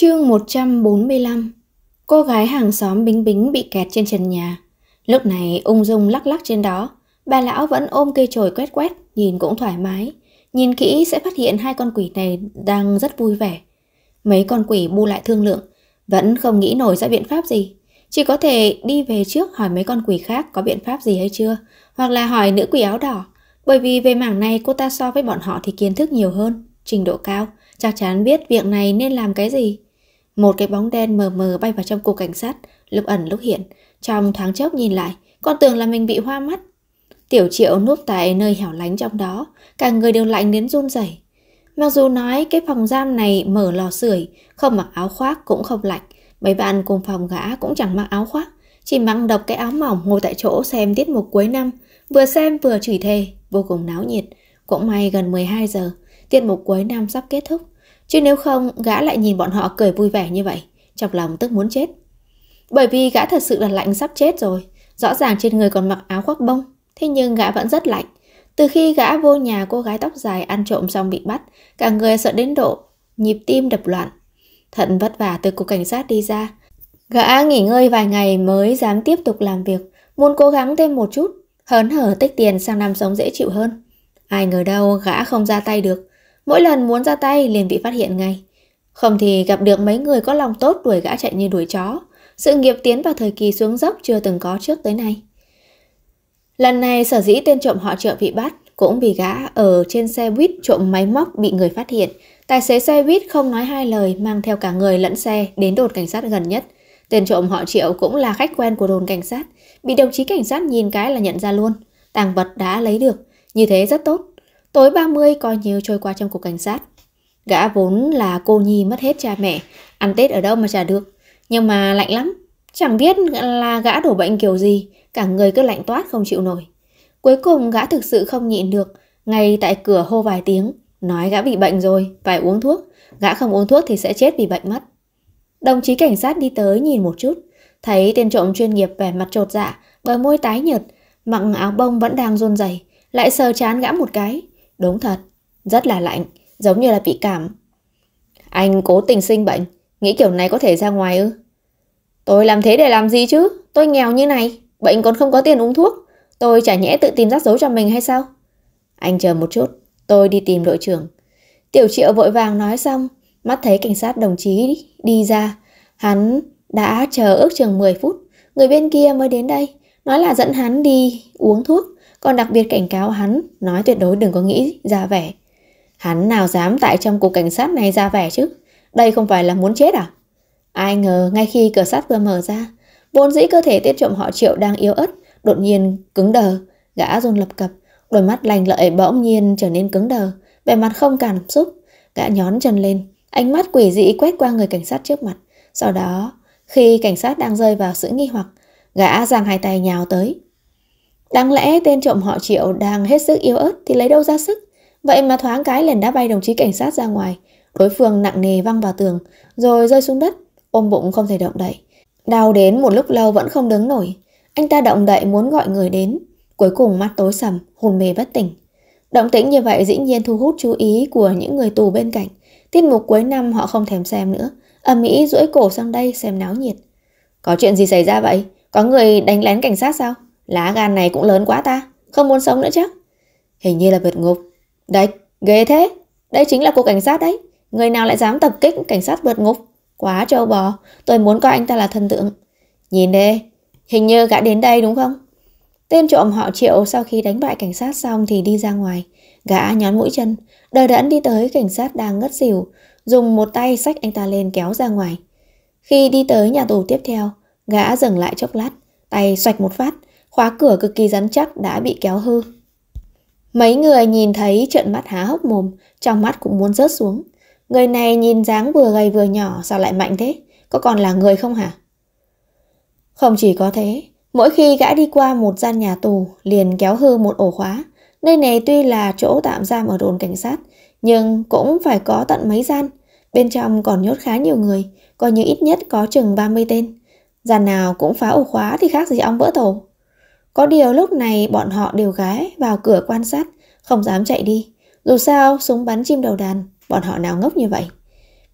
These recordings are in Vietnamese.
Chương 145 Cô gái hàng xóm bính bính bị kẹt trên trần nhà. Lúc này ung dung lắc lắc trên đó, bà lão vẫn ôm cây chổi quét quét, nhìn cũng thoải mái. Nhìn kỹ sẽ phát hiện hai con quỷ này đang rất vui vẻ. Mấy con quỷ bu lại thương lượng, vẫn không nghĩ nổi ra biện pháp gì. Chỉ có thể đi về trước hỏi mấy con quỷ khác có biện pháp gì hay chưa, hoặc là hỏi nữ quỷ áo đỏ. Bởi vì về mảng này cô ta so với bọn họ thì kiến thức nhiều hơn, trình độ cao, chắc chắn biết việc này nên làm cái gì. Một cái bóng đen mờ mờ bay vào trong cục cảnh sát, lúc ẩn lúc hiện. Trong thoáng chốc nhìn lại, con tưởng là mình bị hoa mắt. Tiểu triệu núp tại nơi hẻo lánh trong đó, cả người đều lạnh đến run rẩy. Mặc dù nói cái phòng giam này mở lò sưởi, không mặc áo khoác cũng không lạnh, mấy bạn cùng phòng gã cũng chẳng mặc áo khoác, chỉ mặc độc cái áo mỏng ngồi tại chỗ xem tiết mục cuối năm, vừa xem vừa chửi thề, vô cùng náo nhiệt. Cũng may gần 12 giờ, tiết mục cuối năm sắp kết thúc, Chứ nếu không, gã lại nhìn bọn họ cười vui vẻ như vậy, trong lòng tức muốn chết. Bởi vì gã thật sự là lạnh sắp chết rồi, rõ ràng trên người còn mặc áo khoác bông, thế nhưng gã vẫn rất lạnh. Từ khi gã vô nhà cô gái tóc dài ăn trộm xong bị bắt, cả người sợ đến độ, nhịp tim đập loạn. thận vất vả từ cục cảnh sát đi ra. Gã nghỉ ngơi vài ngày mới dám tiếp tục làm việc, muốn cố gắng thêm một chút, hớn hở tích tiền sang năm sống dễ chịu hơn. Ai ngờ đâu gã không ra tay được, Mỗi lần muốn ra tay liền bị phát hiện ngay. Không thì gặp được mấy người có lòng tốt đuổi gã chạy như đuổi chó. Sự nghiệp tiến vào thời kỳ xuống dốc chưa từng có trước tới nay. Lần này sở dĩ tên trộm họ trợ bị bắt cũng vì gã ở trên xe buýt trộm máy móc bị người phát hiện. Tài xế xe buýt không nói hai lời mang theo cả người lẫn xe đến đồn cảnh sát gần nhất. Tên trộm họ triệu cũng là khách quen của đồn cảnh sát. Bị đồng chí cảnh sát nhìn cái là nhận ra luôn. Tàng vật đã lấy được. Như thế rất tốt. Tối 30 coi như trôi qua trong cục cảnh sát. Gã vốn là cô nhi mất hết cha mẹ, ăn Tết ở đâu mà trả được. Nhưng mà lạnh lắm, chẳng biết là gã đổ bệnh kiểu gì, cả người cứ lạnh toát không chịu nổi. Cuối cùng gã thực sự không nhịn được, ngay tại cửa hô vài tiếng, nói gã bị bệnh rồi, phải uống thuốc, gã không uống thuốc thì sẽ chết vì bệnh mất. Đồng chí cảnh sát đi tới nhìn một chút, thấy tên trộm chuyên nghiệp vẻ mặt trột dạ, bờ môi tái nhợt, mặc áo bông vẫn đang run rẩy, lại sờ chán gã một cái, Đúng thật, rất là lạnh, giống như là bị cảm. Anh cố tình sinh bệnh, nghĩ kiểu này có thể ra ngoài ư? Tôi làm thế để làm gì chứ? Tôi nghèo như này, bệnh còn không có tiền uống thuốc. Tôi chả nhẽ tự tìm rắc rối cho mình hay sao? Anh chờ một chút, tôi đi tìm đội trưởng. Tiểu triệu vội vàng nói xong, mắt thấy cảnh sát đồng chí đi ra. Hắn đã chờ ước chừng 10 phút, người bên kia mới đến đây, nói là dẫn hắn đi uống thuốc còn đặc biệt cảnh cáo hắn nói tuyệt đối đừng có nghĩ ra vẻ. Hắn nào dám tại trong cuộc cảnh sát này ra vẻ chứ? Đây không phải là muốn chết à? Ai ngờ ngay khi cửa sắt vừa mở ra, vốn dĩ cơ thể tiết trộm họ triệu đang yếu ớt, đột nhiên cứng đờ, gã run lập cập, đôi mắt lành lợi bỗng nhiên trở nên cứng đờ, vẻ mặt không cảm xúc, gã nhón chân lên, ánh mắt quỷ dị quét qua người cảnh sát trước mặt. Sau đó, khi cảnh sát đang rơi vào sự nghi hoặc, gã giang hai tay nhào tới, Đáng lẽ tên trộm họ triệu đang hết sức yếu ớt thì lấy đâu ra sức. Vậy mà thoáng cái liền đã bay đồng chí cảnh sát ra ngoài. Đối phương nặng nề văng vào tường, rồi rơi xuống đất, ôm bụng không thể động đậy. Đau đến một lúc lâu vẫn không đứng nổi. Anh ta động đậy muốn gọi người đến. Cuối cùng mắt tối sầm, hồn mê bất tỉnh. Động tĩnh như vậy dĩ nhiên thu hút chú ý của những người tù bên cạnh. Tiết mục cuối năm họ không thèm xem nữa. Ẩm mỹ duỗi cổ sang đây xem náo nhiệt. Có chuyện gì xảy ra vậy? Có người đánh lén cảnh sát sao? Lá gan này cũng lớn quá ta, không muốn sống nữa chắc. Hình như là vượt ngục. Đấy, ghê thế. Đây chính là cục cảnh sát đấy. Người nào lại dám tập kích cảnh sát vượt ngục? Quá trâu bò, tôi muốn coi anh ta là thần tượng. Nhìn đi, hình như gã đến đây đúng không? Tên trộm họ triệu sau khi đánh bại cảnh sát xong thì đi ra ngoài. Gã nhón mũi chân, đờ đẫn đi tới cảnh sát đang ngất xỉu, dùng một tay xách anh ta lên kéo ra ngoài. Khi đi tới nhà tù tiếp theo, gã dừng lại chốc lát, tay xoạch một phát, khóa cửa cực kỳ rắn chắc đã bị kéo hư. Mấy người nhìn thấy trợn mắt há hốc mồm, trong mắt cũng muốn rớt xuống. Người này nhìn dáng vừa gầy vừa nhỏ sao lại mạnh thế? Có còn là người không hả? Không chỉ có thế, mỗi khi gã đi qua một gian nhà tù liền kéo hư một ổ khóa. Nơi này tuy là chỗ tạm giam ở đồn cảnh sát, nhưng cũng phải có tận mấy gian. Bên trong còn nhốt khá nhiều người, coi như ít nhất có chừng 30 tên. Gian nào cũng phá ổ khóa thì khác gì ông vỡ tổ. Có điều lúc này bọn họ đều gái vào cửa quan sát, không dám chạy đi. Dù sao, súng bắn chim đầu đàn, bọn họ nào ngốc như vậy.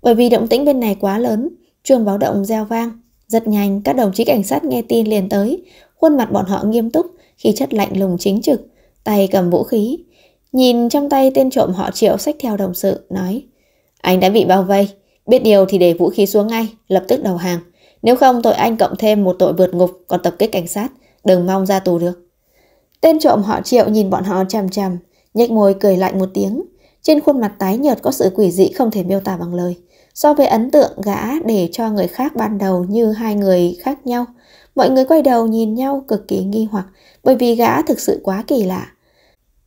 Bởi vì động tĩnh bên này quá lớn, chuông báo động reo vang. Rất nhanh, các đồng chí cảnh sát nghe tin liền tới. Khuôn mặt bọn họ nghiêm túc, khí chất lạnh lùng chính trực, tay cầm vũ khí. Nhìn trong tay tên trộm họ triệu sách theo đồng sự, nói Anh đã bị bao vây, biết điều thì để vũ khí xuống ngay, lập tức đầu hàng. Nếu không tội anh cộng thêm một tội vượt ngục còn tập kích cảnh sát, đừng mong ra tù được. Tên trộm họ triệu nhìn bọn họ chằm chằm, nhếch môi cười lạnh một tiếng. Trên khuôn mặt tái nhợt có sự quỷ dị không thể miêu tả bằng lời. So với ấn tượng gã để cho người khác ban đầu như hai người khác nhau, mọi người quay đầu nhìn nhau cực kỳ nghi hoặc bởi vì gã thực sự quá kỳ lạ.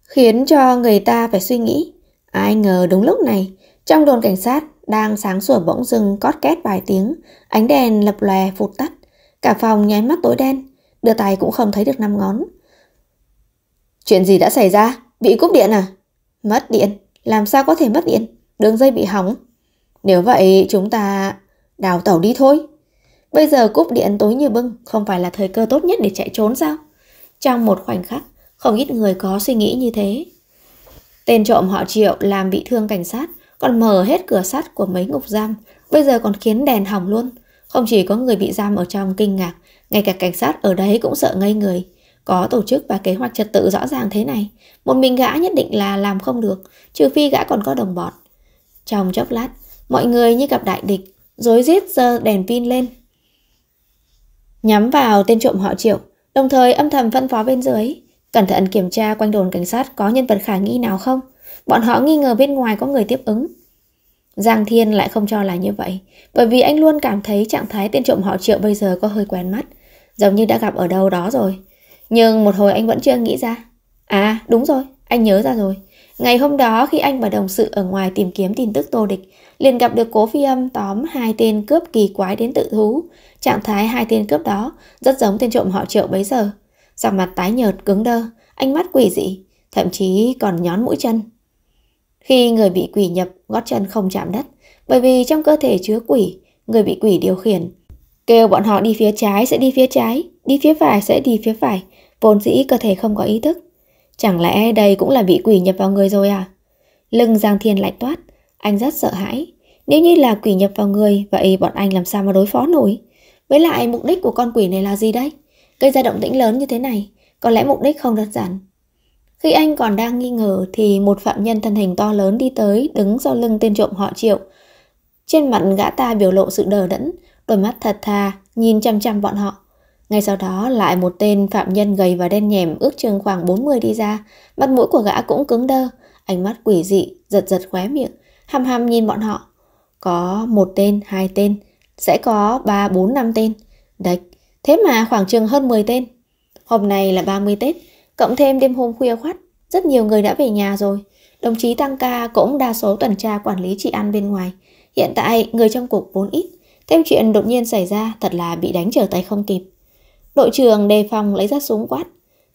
Khiến cho người ta phải suy nghĩ. Ai ngờ đúng lúc này, trong đồn cảnh sát đang sáng sủa bỗng dưng cót két vài tiếng, ánh đèn lập lòe phụt tắt. Cả phòng nháy mắt tối đen, đưa tay cũng không thấy được năm ngón. Chuyện gì đã xảy ra? Bị cúp điện à? Mất điện? Làm sao có thể mất điện? Đường dây bị hỏng. Nếu vậy chúng ta đào tẩu đi thôi. Bây giờ cúp điện tối như bưng không phải là thời cơ tốt nhất để chạy trốn sao? Trong một khoảnh khắc, không ít người có suy nghĩ như thế. Tên trộm họ triệu làm bị thương cảnh sát, còn mở hết cửa sắt của mấy ngục giam, bây giờ còn khiến đèn hỏng luôn. Không chỉ có người bị giam ở trong kinh ngạc, ngay cả cảnh sát ở đấy cũng sợ ngây người. Có tổ chức và kế hoạch trật tự rõ ràng thế này, một mình gã nhất định là làm không được, trừ phi gã còn có đồng bọn. Trong chốc lát, mọi người như gặp đại địch, rối giết giơ đèn pin lên. Nhắm vào tên trộm họ triệu, đồng thời âm thầm phân phó bên dưới. Cẩn thận kiểm tra quanh đồn cảnh sát có nhân vật khả nghi nào không. Bọn họ nghi ngờ bên ngoài có người tiếp ứng. Giang Thiên lại không cho là như vậy, bởi vì anh luôn cảm thấy trạng thái tên trộm họ triệu bây giờ có hơi quen mắt, giống như đã gặp ở đâu đó rồi. Nhưng một hồi anh vẫn chưa nghĩ ra. À, đúng rồi, anh nhớ ra rồi. Ngày hôm đó khi anh và đồng sự ở ngoài tìm kiếm tin tức tô địch, liền gặp được cố phi âm tóm hai tên cướp kỳ quái đến tự thú. Trạng thái hai tên cướp đó rất giống tên trộm họ triệu bấy giờ. Giọng mặt tái nhợt cứng đơ, ánh mắt quỷ dị, thậm chí còn nhón mũi chân. Khi người bị quỷ nhập, gót chân không chạm đất, bởi vì trong cơ thể chứa quỷ, người bị quỷ điều khiển. Kêu bọn họ đi phía trái sẽ đi phía trái, đi phía phải sẽ đi phía phải, vốn dĩ cơ thể không có ý thức. Chẳng lẽ đây cũng là bị quỷ nhập vào người rồi à? Lưng Giang Thiên lạnh toát, anh rất sợ hãi. Nếu như là quỷ nhập vào người, vậy bọn anh làm sao mà đối phó nổi? Với lại mục đích của con quỷ này là gì đấy? Gây ra động tĩnh lớn như thế này, có lẽ mục đích không đơn giản. Khi anh còn đang nghi ngờ thì một phạm nhân thân hình to lớn đi tới đứng sau lưng tên trộm họ triệu. Trên mặt gã ta biểu lộ sự đờ đẫn, đôi mắt thật thà, nhìn chăm chăm bọn họ. Ngay sau đó lại một tên phạm nhân gầy và đen nhèm ước chừng khoảng 40 đi ra, mặt mũi của gã cũng cứng đơ, ánh mắt quỷ dị, giật giật khóe miệng, hăm hăm nhìn bọn họ. Có một tên, hai tên, sẽ có ba, bốn, năm tên. Đấy, thế mà khoảng chừng hơn 10 tên. Hôm nay là 30 Tết, Cộng thêm đêm hôm khuya khoắt, rất nhiều người đã về nhà rồi. Đồng chí Tăng Ca cũng đa số tuần tra quản lý trị an bên ngoài. Hiện tại người trong cục vốn ít, thêm chuyện đột nhiên xảy ra thật là bị đánh trở tay không kịp. Đội trưởng đề phòng lấy ra súng quát.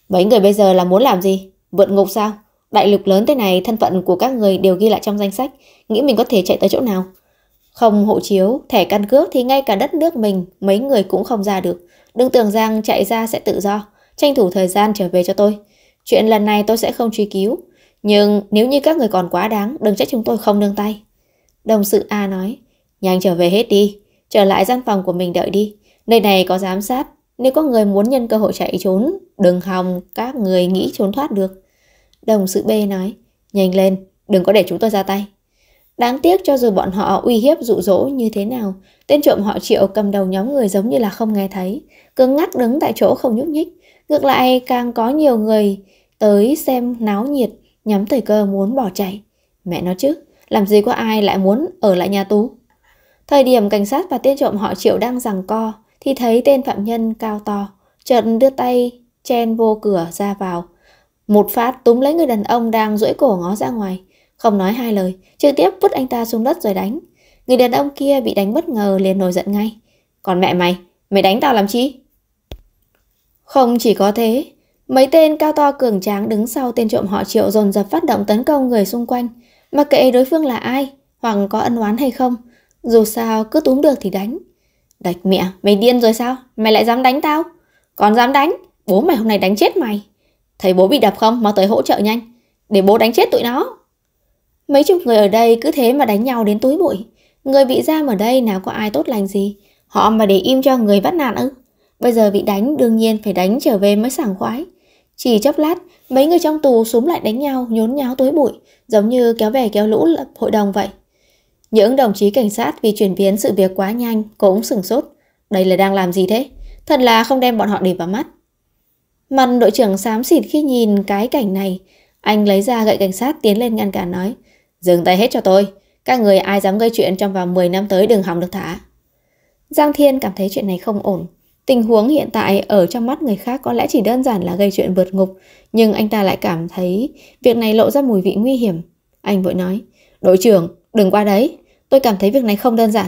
Mấy người bây giờ là muốn làm gì? Vượt ngục sao? Đại lục lớn thế này thân phận của các người đều ghi lại trong danh sách, nghĩ mình có thể chạy tới chỗ nào? Không hộ chiếu, thẻ căn cước thì ngay cả đất nước mình mấy người cũng không ra được. Đừng tưởng rằng chạy ra sẽ tự do tranh thủ thời gian trở về cho tôi. Chuyện lần này tôi sẽ không truy cứu, nhưng nếu như các người còn quá đáng, đừng trách chúng tôi không nương tay. Đồng sự A nói, nhanh trở về hết đi, trở lại gian phòng của mình đợi đi. Nơi này có giám sát, nếu có người muốn nhân cơ hội chạy trốn, đừng hòng các người nghĩ trốn thoát được. Đồng sự B nói, nhanh lên, đừng có để chúng tôi ra tay. Đáng tiếc cho dù bọn họ uy hiếp dụ dỗ như thế nào, tên trộm họ triệu cầm đầu nhóm người giống như là không nghe thấy, cứ ngắt đứng tại chỗ không nhúc nhích, Ngược lại càng có nhiều người tới xem náo nhiệt, nhắm thời cơ muốn bỏ chạy. Mẹ nó chứ, làm gì có ai lại muốn ở lại nhà tú Thời điểm cảnh sát và tên trộm họ triệu đang giằng co, thì thấy tên phạm nhân cao to, chợt đưa tay chen vô cửa ra vào. Một phát túm lấy người đàn ông đang duỗi cổ ngó ra ngoài, không nói hai lời, trực tiếp vứt anh ta xuống đất rồi đánh. Người đàn ông kia bị đánh bất ngờ liền nổi giận ngay. Còn mẹ mày, mày đánh tao làm chi? Không chỉ có thế, mấy tên cao to cường tráng đứng sau tên trộm họ triệu dồn dập phát động tấn công người xung quanh, mặc kệ đối phương là ai, hoặc có ân oán hay không, dù sao cứ túm được thì đánh. Đạch mẹ, mày điên rồi sao? Mày lại dám đánh tao? Còn dám đánh? Bố mày hôm nay đánh chết mày. Thấy bố bị đập không? Mau tới hỗ trợ nhanh. Để bố đánh chết tụi nó. Mấy chục người ở đây cứ thế mà đánh nhau đến túi bụi. Người bị giam ở đây nào có ai tốt lành gì. Họ mà để im cho người bắt nạn ư. Bây giờ bị đánh đương nhiên phải đánh trở về mới sảng khoái. Chỉ chốc lát, mấy người trong tù súng lại đánh nhau nhốn nháo tối bụi, giống như kéo về kéo lũ lập hội đồng vậy. Những đồng chí cảnh sát vì chuyển biến sự việc quá nhanh cũng sửng sốt. Đây là đang làm gì thế? Thật là không đem bọn họ để vào mắt. Mặt đội trưởng xám xịt khi nhìn cái cảnh này, anh lấy ra gậy cảnh sát tiến lên ngăn cản nói. Dừng tay hết cho tôi, các người ai dám gây chuyện trong vòng 10 năm tới đừng hòng được thả. Giang Thiên cảm thấy chuyện này không ổn, Tình huống hiện tại ở trong mắt người khác có lẽ chỉ đơn giản là gây chuyện vượt ngục, nhưng anh ta lại cảm thấy việc này lộ ra mùi vị nguy hiểm. Anh vội nói, đội trưởng, đừng qua đấy, tôi cảm thấy việc này không đơn giản.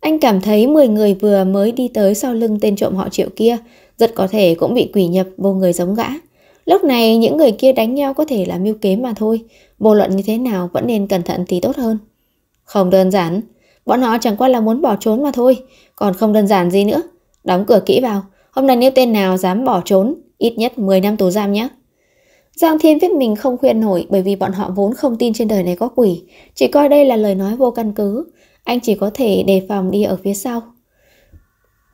Anh cảm thấy 10 người vừa mới đi tới sau lưng tên trộm họ triệu kia, rất có thể cũng bị quỷ nhập vô người giống gã. Lúc này những người kia đánh nhau có thể là mưu kế mà thôi, vô luận như thế nào vẫn nên cẩn thận thì tốt hơn. Không đơn giản, bọn họ chẳng qua là muốn bỏ trốn mà thôi, còn không đơn giản gì nữa. Đóng cửa kỹ vào, hôm nay nếu tên nào dám bỏ trốn, ít nhất 10 năm tù giam nhé. Giang Thiên viết mình không khuyên nổi bởi vì bọn họ vốn không tin trên đời này có quỷ, chỉ coi đây là lời nói vô căn cứ, anh chỉ có thể đề phòng đi ở phía sau.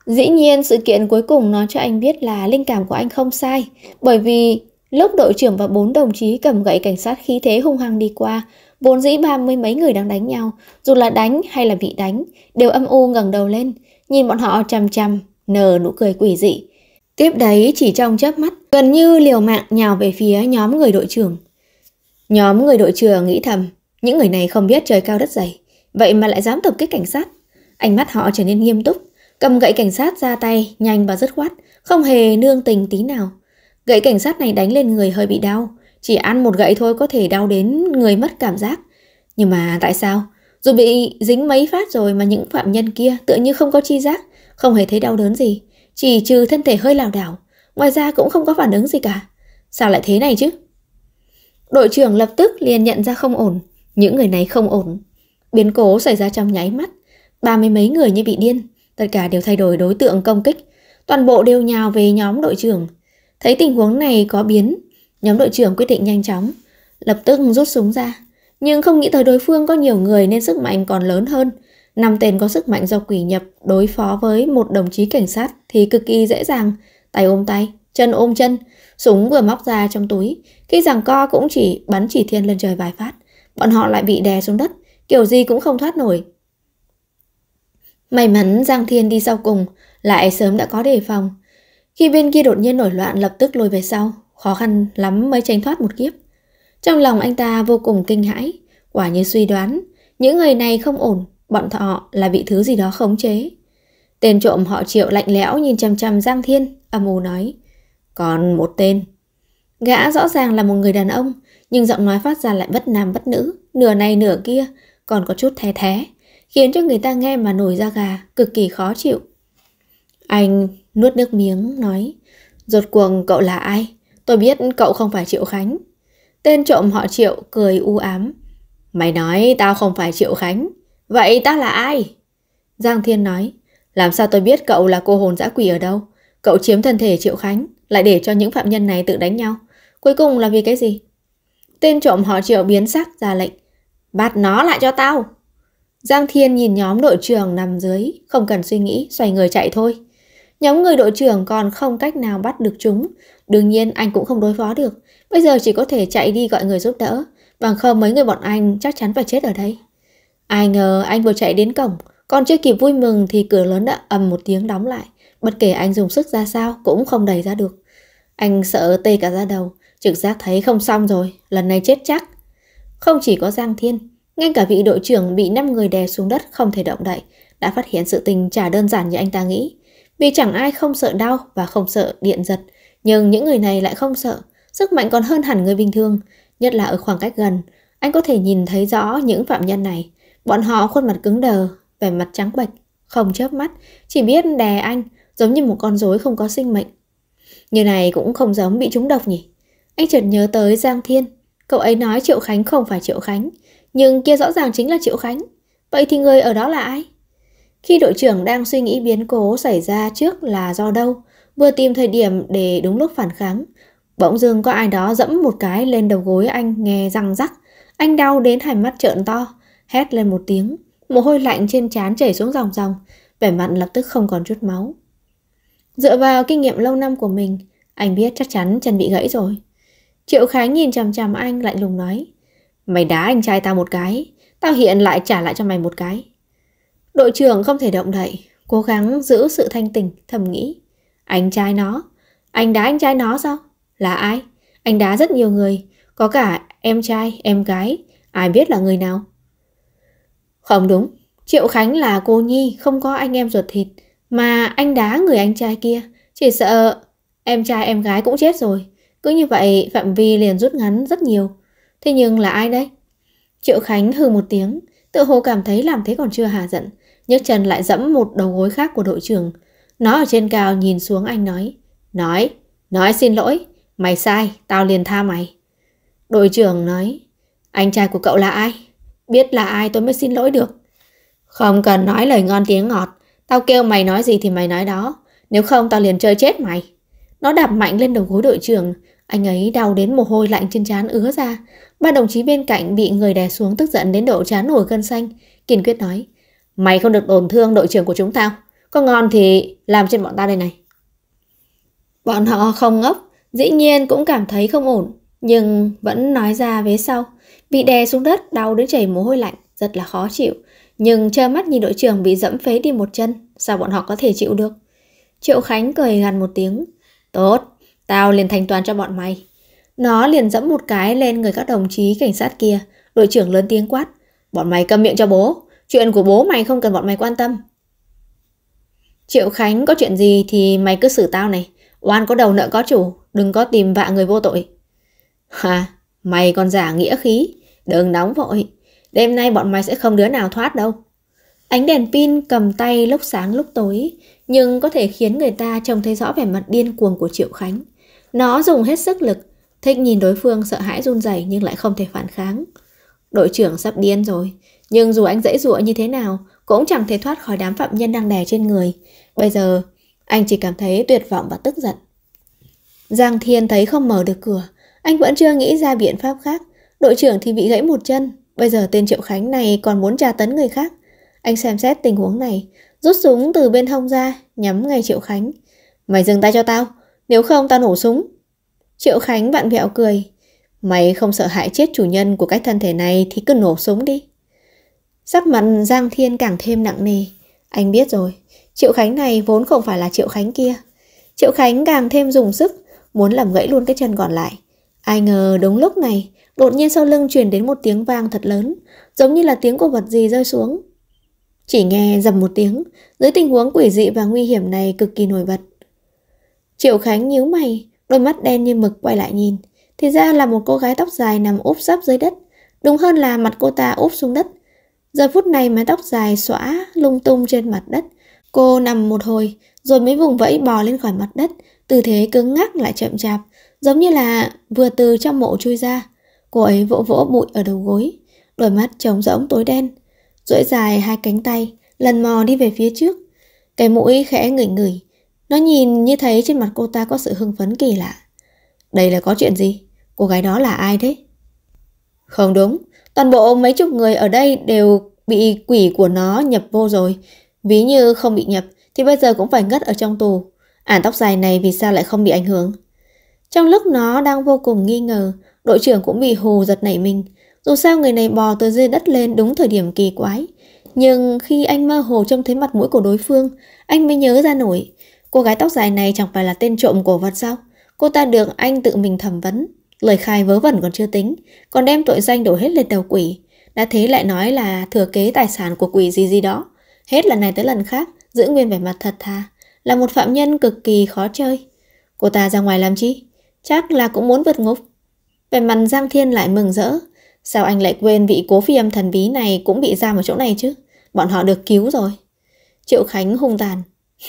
Dĩ nhiên sự kiện cuối cùng nói cho anh biết là linh cảm của anh không sai, bởi vì lúc đội trưởng và bốn đồng chí cầm gậy cảnh sát khí thế hung hăng đi qua, vốn dĩ ba mươi mấy người đang đánh nhau, dù là đánh hay là bị đánh, đều âm u ngẩng đầu lên, nhìn bọn họ chằm chằm, nở nụ cười quỷ dị. Tiếp đấy chỉ trong chớp mắt, gần như liều mạng nhào về phía nhóm người đội trưởng. Nhóm người đội trưởng nghĩ thầm, những người này không biết trời cao đất dày, vậy mà lại dám tập kích cảnh sát. Ánh mắt họ trở nên nghiêm túc, cầm gậy cảnh sát ra tay, nhanh và dứt khoát, không hề nương tình tí nào. Gậy cảnh sát này đánh lên người hơi bị đau, chỉ ăn một gậy thôi có thể đau đến người mất cảm giác. Nhưng mà tại sao? Dù bị dính mấy phát rồi mà những phạm nhân kia tựa như không có chi giác, không hề thấy đau đớn gì, chỉ trừ thân thể hơi lảo đảo, ngoài ra cũng không có phản ứng gì cả. Sao lại thế này chứ? Đội trưởng lập tức liền nhận ra không ổn, những người này không ổn. Biến cố xảy ra trong nháy mắt, ba mươi mấy người như bị điên, tất cả đều thay đổi đối tượng công kích, toàn bộ đều nhào về nhóm đội trưởng. Thấy tình huống này có biến, nhóm đội trưởng quyết định nhanh chóng, lập tức rút súng ra, nhưng không nghĩ tới đối phương có nhiều người nên sức mạnh còn lớn hơn, năm tên có sức mạnh do quỷ nhập đối phó với một đồng chí cảnh sát thì cực kỳ dễ dàng, tay ôm tay, chân ôm chân, súng vừa móc ra trong túi, khi giằng co cũng chỉ bắn chỉ thiên lên trời vài phát, bọn họ lại bị đè xuống đất, kiểu gì cũng không thoát nổi. May mắn Giang Thiên đi sau cùng, lại sớm đã có đề phòng. Khi bên kia đột nhiên nổi loạn lập tức lùi về sau, khó khăn lắm mới tránh thoát một kiếp. Trong lòng anh ta vô cùng kinh hãi, quả như suy đoán, những người này không ổn, bọn họ là bị thứ gì đó khống chế. Tên trộm họ triệu lạnh lẽo nhìn chằm chằm Giang Thiên, âm u nói. Còn một tên. Gã rõ ràng là một người đàn ông, nhưng giọng nói phát ra lại bất nam bất nữ, nửa này nửa kia, còn có chút thé thé, khiến cho người ta nghe mà nổi da gà, cực kỳ khó chịu. Anh nuốt nước miếng, nói, rốt cuộc cậu là ai? Tôi biết cậu không phải Triệu Khánh. Tên trộm họ Triệu cười u ám. Mày nói tao không phải Triệu Khánh. Vậy ta là ai? Giang Thiên nói, làm sao tôi biết cậu là cô hồn dã quỷ ở đâu? Cậu chiếm thân thể Triệu Khánh, lại để cho những phạm nhân này tự đánh nhau. Cuối cùng là vì cái gì? Tên trộm họ Triệu biến sắc ra lệnh, bắt nó lại cho tao. Giang Thiên nhìn nhóm đội trưởng nằm dưới, không cần suy nghĩ, xoay người chạy thôi. Nhóm người đội trưởng còn không cách nào bắt được chúng, đương nhiên anh cũng không đối phó được, bây giờ chỉ có thể chạy đi gọi người giúp đỡ, bằng không mấy người bọn anh chắc chắn phải chết ở đây. Ai ngờ anh vừa chạy đến cổng, còn chưa kịp vui mừng thì cửa lớn đã ầm một tiếng đóng lại. Bất kể anh dùng sức ra sao cũng không đẩy ra được. Anh sợ tê cả da đầu, trực giác thấy không xong rồi, lần này chết chắc. Không chỉ có Giang Thiên, ngay cả vị đội trưởng bị 5 người đè xuống đất không thể động đậy, đã phát hiện sự tình chả đơn giản như anh ta nghĩ. Vì chẳng ai không sợ đau và không sợ điện giật, nhưng những người này lại không sợ, sức mạnh còn hơn hẳn người bình thường, nhất là ở khoảng cách gần, anh có thể nhìn thấy rõ những phạm nhân này Bọn họ khuôn mặt cứng đờ, vẻ mặt trắng bệch, không chớp mắt, chỉ biết đè anh, giống như một con rối không có sinh mệnh. Như này cũng không giống bị trúng độc nhỉ. Anh chợt nhớ tới Giang Thiên, cậu ấy nói Triệu Khánh không phải Triệu Khánh, nhưng kia rõ ràng chính là Triệu Khánh. Vậy thì người ở đó là ai? Khi đội trưởng đang suy nghĩ biến cố xảy ra trước là do đâu, vừa tìm thời điểm để đúng lúc phản kháng, bỗng dưng có ai đó dẫm một cái lên đầu gối anh nghe răng rắc, anh đau đến hai mắt trợn to, hét lên một tiếng, mồ hôi lạnh trên trán chảy xuống dòng dòng, vẻ mặt lập tức không còn chút máu. Dựa vào kinh nghiệm lâu năm của mình, anh biết chắc chắn chân bị gãy rồi. Triệu Khánh nhìn chằm chằm anh lạnh lùng nói, mày đá anh trai tao một cái, tao hiện lại trả lại cho mày một cái. Đội trưởng không thể động đậy, cố gắng giữ sự thanh tỉnh, thầm nghĩ. Anh trai nó, anh đá anh trai nó sao? Là ai? Anh đá rất nhiều người, có cả em trai, em gái, ai biết là người nào. Không đúng, Triệu Khánh là cô Nhi, không có anh em ruột thịt. Mà anh đá người anh trai kia, chỉ sợ em trai em gái cũng chết rồi. Cứ như vậy phạm vi liền rút ngắn rất nhiều. Thế nhưng là ai đấy? Triệu Khánh hừ một tiếng, tự hồ cảm thấy làm thế còn chưa hà giận. nhấc chân lại dẫm một đầu gối khác của đội trưởng. Nó ở trên cao nhìn xuống anh nói. Nói, nói xin lỗi, mày sai, tao liền tha mày. Đội trưởng nói, anh trai của cậu là ai? biết là ai tôi mới xin lỗi được. Không cần nói lời ngon tiếng ngọt, tao kêu mày nói gì thì mày nói đó, nếu không tao liền chơi chết mày. Nó đạp mạnh lên đầu gối đội trưởng, anh ấy đau đến mồ hôi lạnh trên trán ứa ra. Ba đồng chí bên cạnh bị người đè xuống tức giận đến độ chán nổi cơn xanh, kiên quyết nói: "Mày không được đồn thương đội trưởng của chúng tao, có ngon thì làm trên bọn ta đây này." Bọn họ không ngốc, dĩ nhiên cũng cảm thấy không ổn, nhưng vẫn nói ra với sau. Bị đè xuống đất, đau đến chảy mồ hôi lạnh, rất là khó chịu. Nhưng trơ mắt nhìn đội trưởng bị dẫm phế đi một chân, sao bọn họ có thể chịu được? Triệu Khánh cười gằn một tiếng. Tốt, tao liền thanh toán cho bọn mày. Nó liền dẫm một cái lên người các đồng chí cảnh sát kia. Đội trưởng lớn tiếng quát. Bọn mày câm miệng cho bố. Chuyện của bố mày không cần bọn mày quan tâm. Triệu Khánh có chuyện gì thì mày cứ xử tao này. Oan có đầu nợ có chủ, đừng có tìm vạ người vô tội. Hà, mày còn giả nghĩa khí. Đừng nóng vội, đêm nay bọn mày sẽ không đứa nào thoát đâu. Ánh đèn pin cầm tay lúc sáng lúc tối, nhưng có thể khiến người ta trông thấy rõ vẻ mặt điên cuồng của Triệu Khánh. Nó dùng hết sức lực, thích nhìn đối phương sợ hãi run rẩy nhưng lại không thể phản kháng. Đội trưởng sắp điên rồi, nhưng dù anh dãy dụa như thế nào, cũng chẳng thể thoát khỏi đám phạm nhân đang đè trên người. Bây giờ, anh chỉ cảm thấy tuyệt vọng và tức giận. Giang Thiên thấy không mở được cửa, anh vẫn chưa nghĩ ra biện pháp khác, Đội trưởng thì bị gãy một chân, bây giờ tên Triệu Khánh này còn muốn tra tấn người khác. Anh xem xét tình huống này, rút súng từ bên hông ra, nhắm ngay Triệu Khánh. Mày dừng tay cho tao, nếu không tao nổ súng. Triệu Khánh bạn vẹo cười. Mày không sợ hại chết chủ nhân của cái thân thể này thì cứ nổ súng đi. Sắc mặt Giang Thiên càng thêm nặng nề. Anh biết rồi, Triệu Khánh này vốn không phải là Triệu Khánh kia. Triệu Khánh càng thêm dùng sức, muốn làm gãy luôn cái chân còn lại. Ai ngờ đúng lúc này, Đột nhiên sau lưng truyền đến một tiếng vang thật lớn, giống như là tiếng của vật gì rơi xuống. Chỉ nghe dầm một tiếng, dưới tình huống quỷ dị và nguy hiểm này cực kỳ nổi bật. Triệu Khánh nhíu mày, đôi mắt đen như mực quay lại nhìn. Thì ra là một cô gái tóc dài nằm úp sấp dưới đất, đúng hơn là mặt cô ta úp xuống đất. Giờ phút này mái tóc dài xõa lung tung trên mặt đất. Cô nằm một hồi, rồi mới vùng vẫy bò lên khỏi mặt đất, tư thế cứng ngắc lại chậm chạp, giống như là vừa từ trong mộ chui ra. Cô ấy vỗ vỗ bụi ở đầu gối, đôi mắt trống rỗng tối đen, duỗi dài hai cánh tay, lần mò đi về phía trước. Cái mũi khẽ ngửi ngửi, nó nhìn như thấy trên mặt cô ta có sự hưng phấn kỳ lạ. Đây là có chuyện gì? Cô gái đó là ai thế? Không đúng, toàn bộ mấy chục người ở đây đều bị quỷ của nó nhập vô rồi. Ví như không bị nhập thì bây giờ cũng phải ngất ở trong tù. Ản tóc dài này vì sao lại không bị ảnh hưởng? Trong lúc nó đang vô cùng nghi ngờ, Đội trưởng cũng bị hù giật nảy mình, dù sao người này bò từ dưới đất lên đúng thời điểm kỳ quái. Nhưng khi anh mơ hồ trông thấy mặt mũi của đối phương, anh mới nhớ ra nổi. Cô gái tóc dài này chẳng phải là tên trộm cổ vật sao? Cô ta được anh tự mình thẩm vấn. Lời khai vớ vẩn còn chưa tính, còn đem tội danh đổ hết lên đầu quỷ. Đã thế lại nói là thừa kế tài sản của quỷ gì gì đó. Hết lần này tới lần khác, giữ nguyên vẻ mặt thật thà. Là một phạm nhân cực kỳ khó chơi. Cô ta ra ngoài làm chi? Chắc là cũng muốn vượt ngục. Về mặt Giang Thiên lại mừng rỡ, sao anh lại quên vị cố phi âm thần bí này cũng bị giam ở chỗ này chứ? Bọn họ được cứu rồi. Triệu Khánh hung tàn.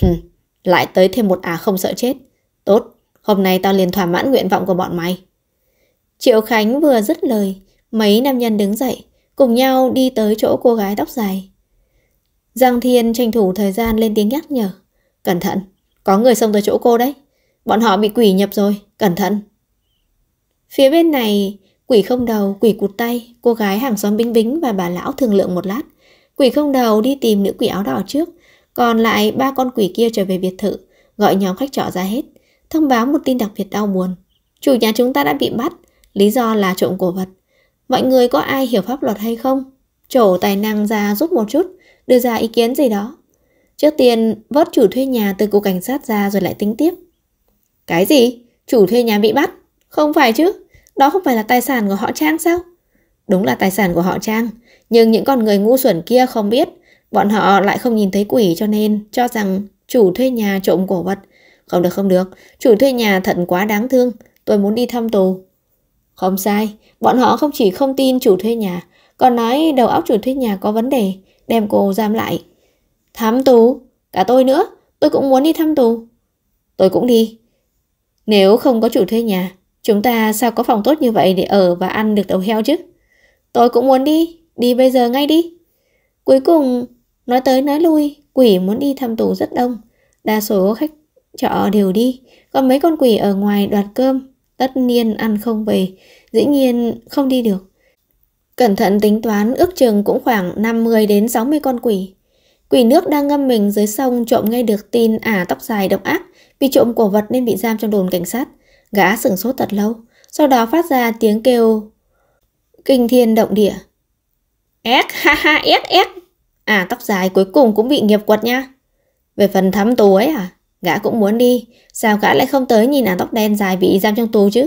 lại tới thêm một à không sợ chết. Tốt, hôm nay tao liền thỏa mãn nguyện vọng của bọn mày. Triệu Khánh vừa dứt lời, mấy nam nhân đứng dậy, cùng nhau đi tới chỗ cô gái tóc dài. Giang Thiên tranh thủ thời gian lên tiếng nhắc nhở. Cẩn thận, có người xông tới chỗ cô đấy. Bọn họ bị quỷ nhập rồi, cẩn thận. Phía bên này, quỷ không đầu, quỷ cụt tay, cô gái hàng xóm bính bính và bà lão thương lượng một lát. Quỷ không đầu đi tìm nữ quỷ áo đỏ trước, còn lại ba con quỷ kia trở về biệt thự, gọi nhóm khách trọ ra hết, thông báo một tin đặc biệt đau buồn. Chủ nhà chúng ta đã bị bắt, lý do là trộm cổ vật. Mọi người có ai hiểu pháp luật hay không? Trổ tài năng ra giúp một chút, đưa ra ý kiến gì đó. Trước tiên, vớt chủ thuê nhà từ cục cảnh sát ra rồi lại tính tiếp. Cái gì? Chủ thuê nhà bị bắt? Không phải chứ? Đó không phải là tài sản của họ Trang sao? Đúng là tài sản của họ Trang, nhưng những con người ngu xuẩn kia không biết, bọn họ lại không nhìn thấy quỷ cho nên cho rằng chủ thuê nhà trộm cổ vật. Không được không được, chủ thuê nhà thận quá đáng thương, tôi muốn đi thăm tù. Không sai, bọn họ không chỉ không tin chủ thuê nhà, còn nói đầu óc chủ thuê nhà có vấn đề, đem cô giam lại. thăm tù, cả tôi nữa, tôi cũng muốn đi thăm tù. Tôi cũng đi. Nếu không có chủ thuê nhà, Chúng ta sao có phòng tốt như vậy để ở và ăn được đầu heo chứ? Tôi cũng muốn đi, đi bây giờ ngay đi. Cuối cùng, nói tới nói lui, quỷ muốn đi thăm tù rất đông. Đa số khách trọ đều đi, còn mấy con quỷ ở ngoài đoạt cơm, tất nhiên ăn không về, dĩ nhiên không đi được. Cẩn thận tính toán ước chừng cũng khoảng 50 đến 60 con quỷ. Quỷ nước đang ngâm mình dưới sông trộm ngay được tin ả à, tóc dài độc ác, vì trộm cổ vật nên bị giam trong đồn cảnh sát. Gã sửng sốt thật lâu, sau đó phát ra tiếng kêu kinh thiên động địa. Éc, ha ha, éc, éc. À, tóc dài cuối cùng cũng bị nghiệp quật nha. Về phần thắm tù ấy à, gã cũng muốn đi, sao gã lại không tới nhìn ả tóc đen dài bị giam trong tù chứ?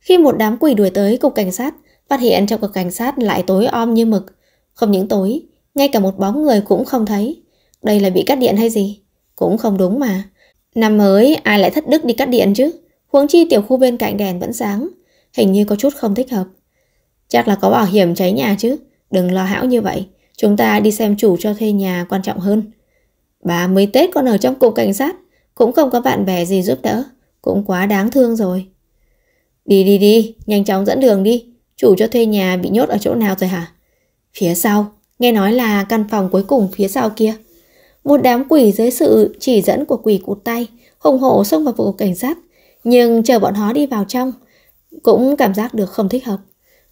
Khi một đám quỷ đuổi tới cục cảnh sát, phát hiện trong cục cảnh sát lại tối om như mực. Không những tối, ngay cả một bóng người cũng không thấy. Đây là bị cắt điện hay gì? Cũng không đúng mà. Năm mới ai lại thất đức đi cắt điện chứ? Huống chi tiểu khu bên cạnh đèn vẫn sáng, hình như có chút không thích hợp. Chắc là có bảo hiểm cháy nhà chứ, đừng lo hão như vậy. Chúng ta đi xem chủ cho thuê nhà quan trọng hơn. Bà mới Tết còn ở trong cục cảnh sát, cũng không có bạn bè gì giúp đỡ, cũng quá đáng thương rồi. Đi đi đi, nhanh chóng dẫn đường đi, chủ cho thuê nhà bị nhốt ở chỗ nào rồi hả? Phía sau, nghe nói là căn phòng cuối cùng phía sau kia. Một đám quỷ dưới sự chỉ dẫn của quỷ cụt tay, hùng hổ xông vào vụ cảnh sát, nhưng chờ bọn họ đi vào trong, cũng cảm giác được không thích hợp.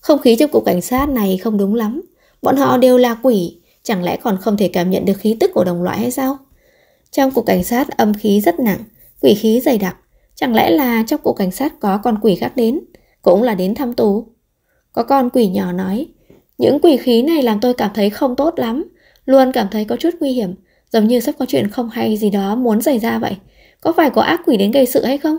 Không khí trong cục cảnh sát này không đúng lắm. Bọn họ đều là quỷ, chẳng lẽ còn không thể cảm nhận được khí tức của đồng loại hay sao? Trong cục cảnh sát âm khí rất nặng, quỷ khí dày đặc. Chẳng lẽ là trong cục cảnh sát có con quỷ khác đến, cũng là đến thăm tù. Có con quỷ nhỏ nói, những quỷ khí này làm tôi cảm thấy không tốt lắm, luôn cảm thấy có chút nguy hiểm, giống như sắp có chuyện không hay gì đó muốn xảy ra vậy. Có phải có ác quỷ đến gây sự hay không?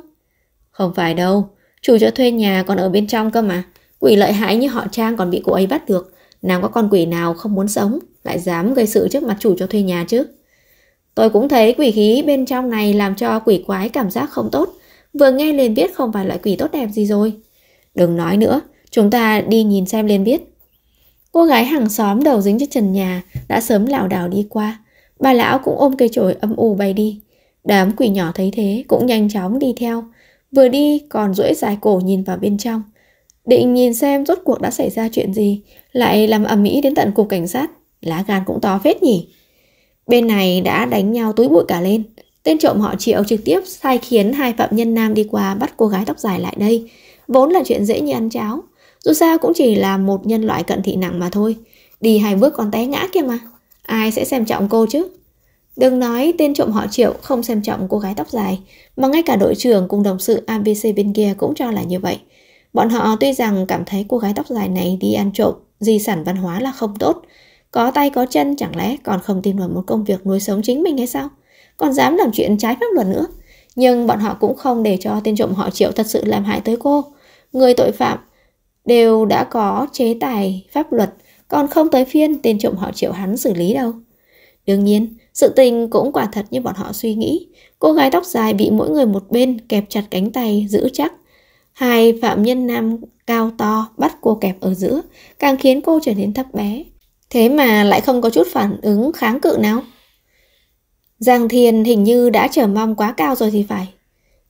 Không phải đâu, chủ cho thuê nhà còn ở bên trong cơ mà. Quỷ lợi hại như họ Trang còn bị cô ấy bắt được. Nào có con quỷ nào không muốn sống, lại dám gây sự trước mặt chủ cho thuê nhà chứ. Tôi cũng thấy quỷ khí bên trong này làm cho quỷ quái cảm giác không tốt. Vừa nghe liền biết không phải loại quỷ tốt đẹp gì rồi. Đừng nói nữa, chúng ta đi nhìn xem liền biết. Cô gái hàng xóm đầu dính trên trần nhà đã sớm lảo đảo đi qua. Bà lão cũng ôm cây chổi âm u bay đi. Đám quỷ nhỏ thấy thế cũng nhanh chóng đi theo, Vừa đi còn duỗi dài cổ nhìn vào bên trong Định nhìn xem rốt cuộc đã xảy ra chuyện gì Lại làm ầm ĩ đến tận cục cảnh sát Lá gan cũng to phết nhỉ Bên này đã đánh nhau túi bụi cả lên Tên trộm họ triệu trực tiếp sai khiến hai phạm nhân nam đi qua bắt cô gái tóc dài lại đây Vốn là chuyện dễ như ăn cháo Dù sao cũng chỉ là một nhân loại cận thị nặng mà thôi Đi hai bước còn té ngã kia mà Ai sẽ xem trọng cô chứ Đừng nói tên trộm họ triệu không xem trọng cô gái tóc dài, mà ngay cả đội trưởng cùng đồng sự ABC bên kia cũng cho là như vậy. Bọn họ tuy rằng cảm thấy cô gái tóc dài này đi ăn trộm, di sản văn hóa là không tốt, có tay có chân chẳng lẽ còn không tìm được một công việc nuôi sống chính mình hay sao? Còn dám làm chuyện trái pháp luật nữa. Nhưng bọn họ cũng không để cho tên trộm họ triệu thật sự làm hại tới cô. Người tội phạm đều đã có chế tài pháp luật, còn không tới phiên tên trộm họ triệu hắn xử lý đâu. Đương nhiên, sự tình cũng quả thật như bọn họ suy nghĩ. Cô gái tóc dài bị mỗi người một bên kẹp chặt cánh tay giữ chắc. Hai phạm nhân nam cao to bắt cô kẹp ở giữa, càng khiến cô trở nên thấp bé. Thế mà lại không có chút phản ứng kháng cự nào. Giang thiền hình như đã trở mong quá cao rồi thì phải.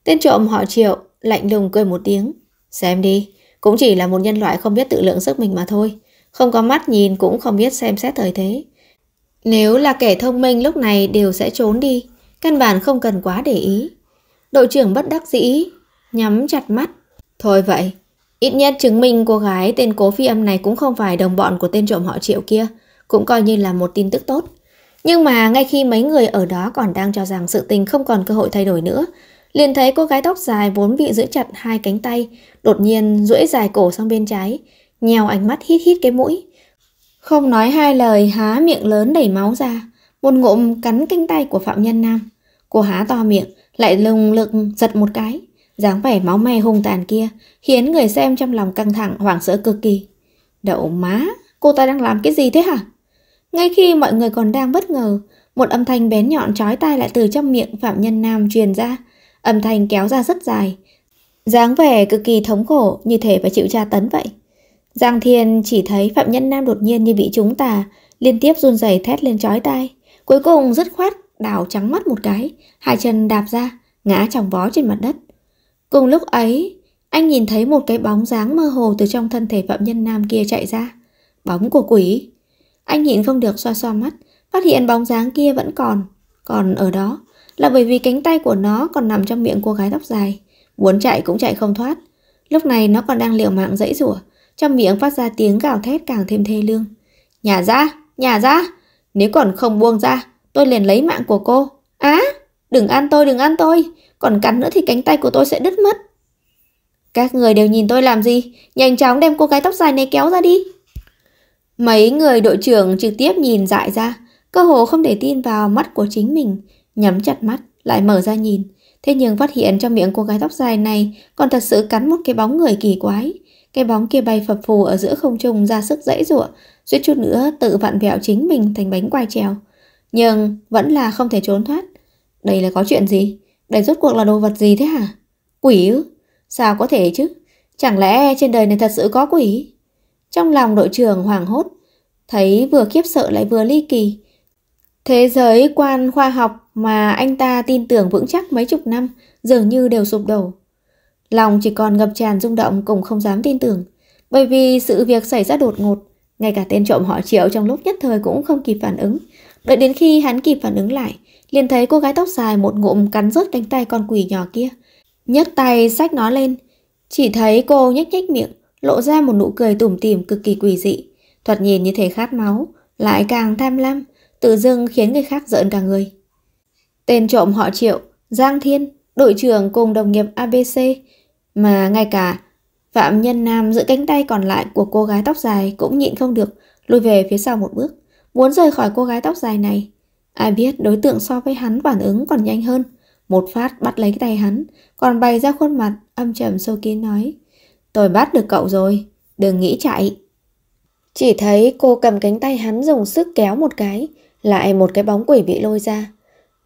Tên trộm họ triệu, lạnh lùng cười một tiếng. Xem đi, cũng chỉ là một nhân loại không biết tự lượng sức mình mà thôi. Không có mắt nhìn cũng không biết xem xét thời thế. Nếu là kẻ thông minh lúc này đều sẽ trốn đi, căn bản không cần quá để ý. Đội trưởng bất đắc dĩ, nhắm chặt mắt. Thôi vậy, ít nhất chứng minh cô gái tên cố phi âm này cũng không phải đồng bọn của tên trộm họ triệu kia, cũng coi như là một tin tức tốt. Nhưng mà ngay khi mấy người ở đó còn đang cho rằng sự tình không còn cơ hội thay đổi nữa, liền thấy cô gái tóc dài vốn bị giữ chặt hai cánh tay, đột nhiên duỗi dài cổ sang bên trái, nhèo ánh mắt hít hít cái mũi, không nói hai lời há miệng lớn đẩy máu ra, một ngụm cắn kinh tay của phạm nhân nam. Cô há to miệng, lại lùng lực giật một cái. dáng vẻ máu me hung tàn kia khiến người xem trong lòng căng thẳng hoảng sợ cực kỳ. Đậu má, cô ta đang làm cái gì thế hả? Ngay khi mọi người còn đang bất ngờ, một âm thanh bén nhọn chói tai lại từ trong miệng phạm nhân nam truyền ra. Âm thanh kéo ra rất dài, dáng vẻ cực kỳ thống khổ như thể phải chịu tra tấn vậy. Giang Thiên chỉ thấy Phạm Nhân Nam đột nhiên như bị trúng tà, liên tiếp run rẩy thét lên chói tai. Cuối cùng dứt khoát, đảo trắng mắt một cái, hai chân đạp ra, ngã trong vó trên mặt đất. Cùng lúc ấy, anh nhìn thấy một cái bóng dáng mơ hồ từ trong thân thể Phạm Nhân Nam kia chạy ra. Bóng của quỷ. Anh nhịn không được xoa xoa mắt, phát hiện bóng dáng kia vẫn còn. Còn ở đó là bởi vì cánh tay của nó còn nằm trong miệng cô gái tóc dài. Muốn chạy cũng chạy không thoát. Lúc này nó còn đang liều mạng dãy rủa trong miệng phát ra tiếng gào thét càng thêm thê lương. Nhà ra, nhà ra, nếu còn không buông ra, tôi liền lấy mạng của cô. Á, à, đừng ăn tôi, đừng ăn tôi, còn cắn nữa thì cánh tay của tôi sẽ đứt mất. Các người đều nhìn tôi làm gì, nhanh chóng đem cô gái tóc dài này kéo ra đi. Mấy người đội trưởng trực tiếp nhìn dại ra, cơ hồ không để tin vào mắt của chính mình, nhắm chặt mắt, lại mở ra nhìn. Thế nhưng phát hiện trong miệng cô gái tóc dài này còn thật sự cắn một cái bóng người kỳ quái. Cái bóng kia bay phập phù ở giữa không trung ra sức dãy giụa, suýt chút nữa tự vặn vẹo chính mình thành bánh quai trèo. Nhưng vẫn là không thể trốn thoát. Đây là có chuyện gì? Đây rốt cuộc là đồ vật gì thế hả? Quỷ ư? Sao có thể chứ? Chẳng lẽ trên đời này thật sự có quỷ? Trong lòng đội trưởng hoảng hốt, thấy vừa khiếp sợ lại vừa ly kỳ. Thế giới quan khoa học mà anh ta tin tưởng vững chắc mấy chục năm dường như đều sụp đổ. Lòng chỉ còn ngập tràn rung động cũng không dám tin tưởng, bởi vì sự việc xảy ra đột ngột, ngay cả tên trộm họ Triệu trong lúc nhất thời cũng không kịp phản ứng. Đợi đến khi hắn kịp phản ứng lại, liền thấy cô gái tóc dài một ngụm cắn rớt cánh tay con quỷ nhỏ kia, nhấc tay xách nó lên, chỉ thấy cô nhếch nhếch miệng, lộ ra một nụ cười tủm tỉm cực kỳ quỷ dị, thoạt nhìn như thể khát máu, lại càng tham lam, tự dưng khiến người khác giận cả người. Tên trộm họ Triệu, Giang Thiên, đội trưởng cùng đồng nghiệp ABC mà ngay cả phạm nhân nam giữ cánh tay còn lại của cô gái tóc dài cũng nhịn không được, lùi về phía sau một bước, muốn rời khỏi cô gái tóc dài này. Ai biết đối tượng so với hắn phản ứng còn nhanh hơn, một phát bắt lấy cái tay hắn, còn bày ra khuôn mặt âm trầm sâu kín nói. Tôi bắt được cậu rồi, đừng nghĩ chạy. Chỉ thấy cô cầm cánh tay hắn dùng sức kéo một cái, lại một cái bóng quỷ bị lôi ra.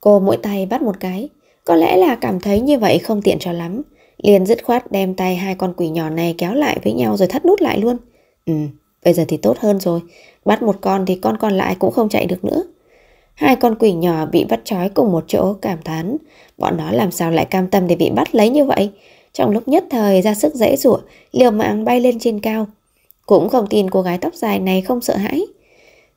Cô mỗi tay bắt một cái, có lẽ là cảm thấy như vậy không tiện cho lắm, liền dứt khoát đem tay hai con quỷ nhỏ này kéo lại với nhau rồi thắt nút lại luôn. Ừ, bây giờ thì tốt hơn rồi, bắt một con thì con còn lại cũng không chạy được nữa. Hai con quỷ nhỏ bị bắt trói cùng một chỗ cảm thán, bọn nó làm sao lại cam tâm để bị bắt lấy như vậy? Trong lúc nhất thời ra sức dễ dụa, liều mạng bay lên trên cao. Cũng không tin cô gái tóc dài này không sợ hãi.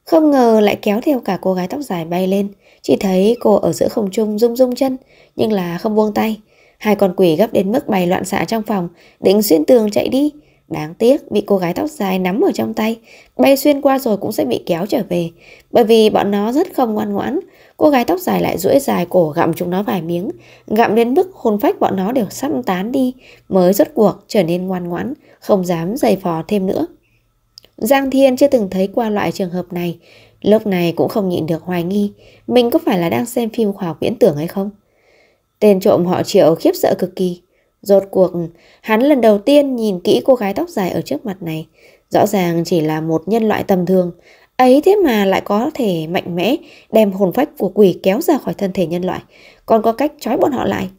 Không ngờ lại kéo theo cả cô gái tóc dài bay lên, chỉ thấy cô ở giữa không trung rung rung chân, nhưng là không buông tay, Hai con quỷ gấp đến mức bày loạn xạ trong phòng, định xuyên tường chạy đi. Đáng tiếc bị cô gái tóc dài nắm ở trong tay, bay xuyên qua rồi cũng sẽ bị kéo trở về. Bởi vì bọn nó rất không ngoan ngoãn, cô gái tóc dài lại duỗi dài cổ gặm chúng nó vài miếng, gặm đến mức hồn phách bọn nó đều sắp tán đi, mới rốt cuộc trở nên ngoan ngoãn, không dám giày phò thêm nữa. Giang Thiên chưa từng thấy qua loại trường hợp này, lúc này cũng không nhịn được hoài nghi, mình có phải là đang xem phim khoa học viễn tưởng hay không? Tên trộm họ triệu khiếp sợ cực kỳ. Rốt cuộc, hắn lần đầu tiên nhìn kỹ cô gái tóc dài ở trước mặt này. Rõ ràng chỉ là một nhân loại tầm thường. Ấy thế mà lại có thể mạnh mẽ đem hồn phách của quỷ kéo ra khỏi thân thể nhân loại. Còn có cách trói bọn họ lại.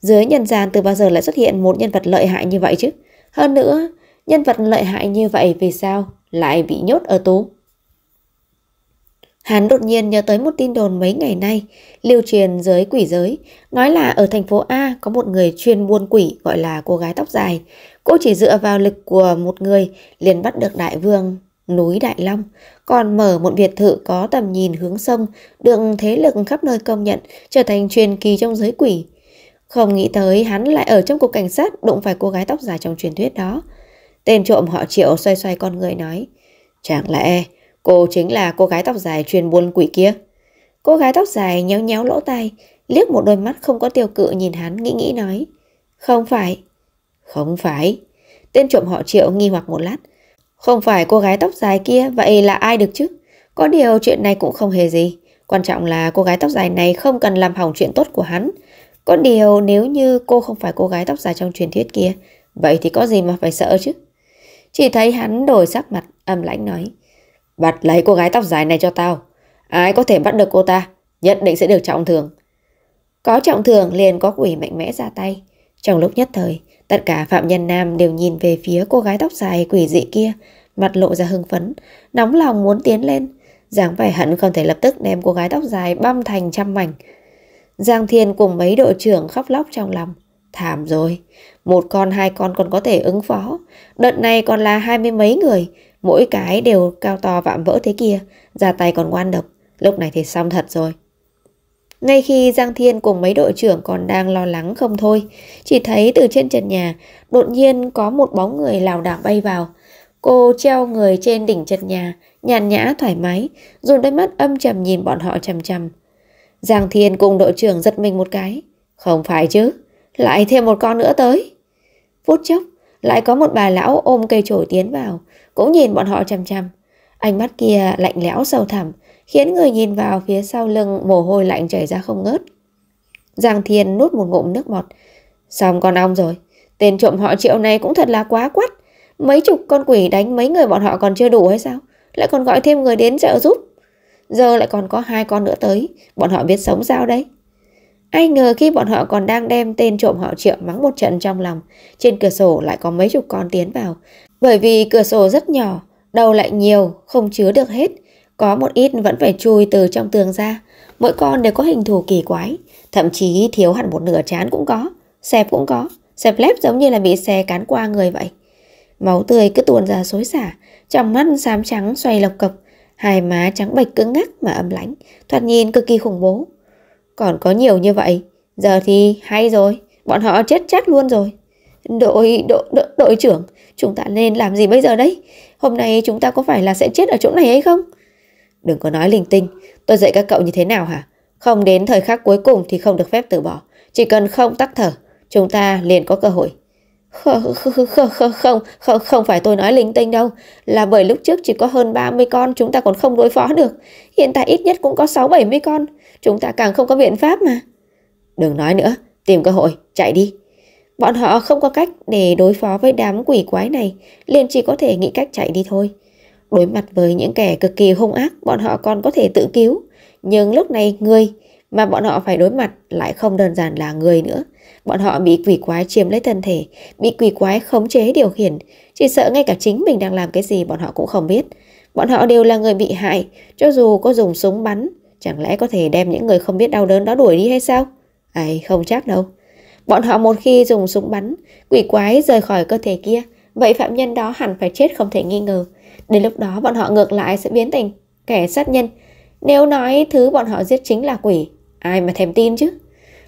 Dưới nhân gian từ bao giờ lại xuất hiện một nhân vật lợi hại như vậy chứ? Hơn nữa, nhân vật lợi hại như vậy vì sao lại bị nhốt ở tù? Hắn đột nhiên nhớ tới một tin đồn mấy ngày nay, lưu truyền giới quỷ giới, nói là ở thành phố A có một người chuyên buôn quỷ gọi là cô gái tóc dài. Cô chỉ dựa vào lực của một người liền bắt được đại vương núi Đại Long, còn mở một biệt thự có tầm nhìn hướng sông, được thế lực khắp nơi công nhận, trở thành truyền kỳ trong giới quỷ. Không nghĩ tới hắn lại ở trong cục cảnh sát đụng phải cô gái tóc dài trong truyền thuyết đó. Tên trộm họ triệu xoay xoay con người nói, chẳng lẽ Cô chính là cô gái tóc dài chuyên buôn quỷ kia. Cô gái tóc dài nhéo nhéo lỗ tai, liếc một đôi mắt không có tiêu cự nhìn hắn nghĩ nghĩ nói. Không phải. Không phải. Tên trộm họ triệu nghi hoặc một lát. Không phải cô gái tóc dài kia, vậy là ai được chứ? Có điều chuyện này cũng không hề gì. Quan trọng là cô gái tóc dài này không cần làm hỏng chuyện tốt của hắn. Có điều nếu như cô không phải cô gái tóc dài trong truyền thuyết kia, vậy thì có gì mà phải sợ chứ? Chỉ thấy hắn đổi sắc mặt, âm lãnh nói. Vặt lấy cô gái tóc dài này cho tao. Ai có thể bắt được cô ta, nhất định sẽ được trọng thường Có trọng thường liền có quỷ mạnh mẽ ra tay. Trong lúc nhất thời, tất cả phạm nhân nam đều nhìn về phía cô gái tóc dài quỷ dị kia, mặt lộ ra hưng phấn, nóng lòng muốn tiến lên. Giáng vẻ hận không thể lập tức đem cô gái tóc dài băm thành trăm mảnh. Giang Thiên cùng mấy đội trưởng khóc lóc trong lòng. Thảm rồi, một con hai con còn có thể ứng phó, đợt này còn là hai mươi mấy người, mỗi cái đều cao to vạm vỡ thế kia, ra tay còn ngoan độc, lúc này thì xong thật rồi. Ngay khi Giang Thiên cùng mấy đội trưởng còn đang lo lắng không thôi, chỉ thấy từ trên trần nhà, đột nhiên có một bóng người lảo đảo bay vào. Cô treo người trên đỉnh trần nhà, nhàn nhã thoải mái, dùng đôi mắt âm trầm nhìn bọn họ chằm chằm. Giang Thiên cùng đội trưởng giật mình một cái. Không phải chứ, lại thêm một con nữa tới. Phút chốc, lại có một bà lão ôm cây chổi tiến vào, cũng nhìn bọn họ chằm chằm. Ánh mắt kia lạnh lẽo sâu thẳm, khiến người nhìn vào phía sau lưng mồ hôi lạnh chảy ra không ngớt. Giang Thiên nuốt một ngụm nước bọt. Xong con ong rồi, tên trộm họ triệu này cũng thật là quá quắt. Mấy chục con quỷ đánh mấy người bọn họ còn chưa đủ hay sao? Lại còn gọi thêm người đến trợ giúp. Giờ lại còn có hai con nữa tới, bọn họ biết sống sao đấy. Ai ngờ khi bọn họ còn đang đem tên trộm họ triệu mắng một trận trong lòng, trên cửa sổ lại có mấy chục con tiến vào, bởi vì cửa sổ rất nhỏ, đầu lại nhiều, không chứa được hết. Có một ít vẫn phải chui từ trong tường ra. Mỗi con đều có hình thù kỳ quái. Thậm chí thiếu hẳn một nửa chán cũng có. Xẹp cũng có. Xẹp lép giống như là bị xe cán qua người vậy. Máu tươi cứ tuôn ra xối xả. Trong mắt xám trắng xoay lộc cộc. Hai má trắng bệch cứng ngắc mà ấm lãnh Thoạt nhìn cực kỳ khủng bố. Còn có nhiều như vậy. Giờ thì hay rồi. Bọn họ chết chắc luôn rồi. Đội, đội, Đội trưởng, chúng ta nên làm gì bây giờ đấy? Hôm nay chúng ta có phải là sẽ chết ở chỗ này hay không? Đừng có nói linh tinh, tôi dạy các cậu như thế nào hả? Không đến thời khắc cuối cùng thì không được phép từ bỏ. Chỉ cần không tắc thở, chúng ta liền có cơ hội. Không, không, không, không, không, phải tôi nói linh tinh đâu. Là bởi lúc trước chỉ có hơn 30 con chúng ta còn không đối phó được. Hiện tại ít nhất cũng có 6-70 con. Chúng ta càng không có biện pháp mà. Đừng nói nữa, tìm cơ hội, chạy đi. Bọn họ không có cách để đối phó với đám quỷ quái này, liền chỉ có thể nghĩ cách chạy đi thôi. Đối mặt với những kẻ cực kỳ hung ác, bọn họ còn có thể tự cứu. Nhưng lúc này người mà bọn họ phải đối mặt lại không đơn giản là người nữa. Bọn họ bị quỷ quái chiếm lấy thân thể, bị quỷ quái khống chế điều khiển. Chỉ sợ ngay cả chính mình đang làm cái gì bọn họ cũng không biết. Bọn họ đều là người bị hại, cho dù có dùng súng bắn, chẳng lẽ có thể đem những người không biết đau đớn đó đuổi đi hay sao? Ai, không chắc đâu. Bọn họ một khi dùng súng bắn, quỷ quái rời khỏi cơ thể kia, vậy phạm nhân đó hẳn phải chết không thể nghi ngờ. Đến lúc đó bọn họ ngược lại sẽ biến thành kẻ sát nhân. Nếu nói thứ bọn họ giết chính là quỷ, ai mà thèm tin chứ?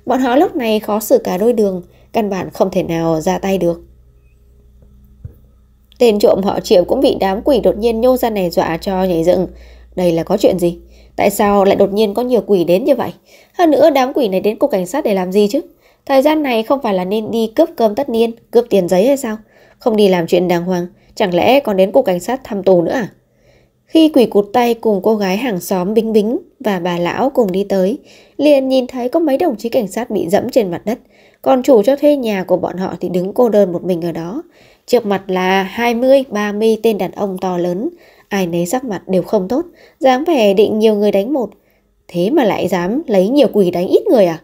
Bọn họ lúc này khó xử cả đôi đường, căn bản không thể nào ra tay được. Tên trộm họ triệu cũng bị đám quỷ đột nhiên nhô ra này dọa cho nhảy dựng. Đây là có chuyện gì? Tại sao lại đột nhiên có nhiều quỷ đến như vậy? Hơn nữa đám quỷ này đến cục cảnh sát để làm gì chứ? Thời gian này không phải là nên đi cướp cơm tất niên, cướp tiền giấy hay sao? Không đi làm chuyện đàng hoàng, chẳng lẽ còn đến cục cảnh sát thăm tù nữa à? Khi quỷ cụt tay cùng cô gái hàng xóm Bính Bính và bà lão cùng đi tới, liền nhìn thấy có mấy đồng chí cảnh sát bị dẫm trên mặt đất, còn chủ cho thuê nhà của bọn họ thì đứng cô đơn một mình ở đó. Trước mặt là 20, 30 tên đàn ông to lớn, ai nấy sắc mặt đều không tốt, dám vẻ định nhiều người đánh một. Thế mà lại dám lấy nhiều quỷ đánh ít người à?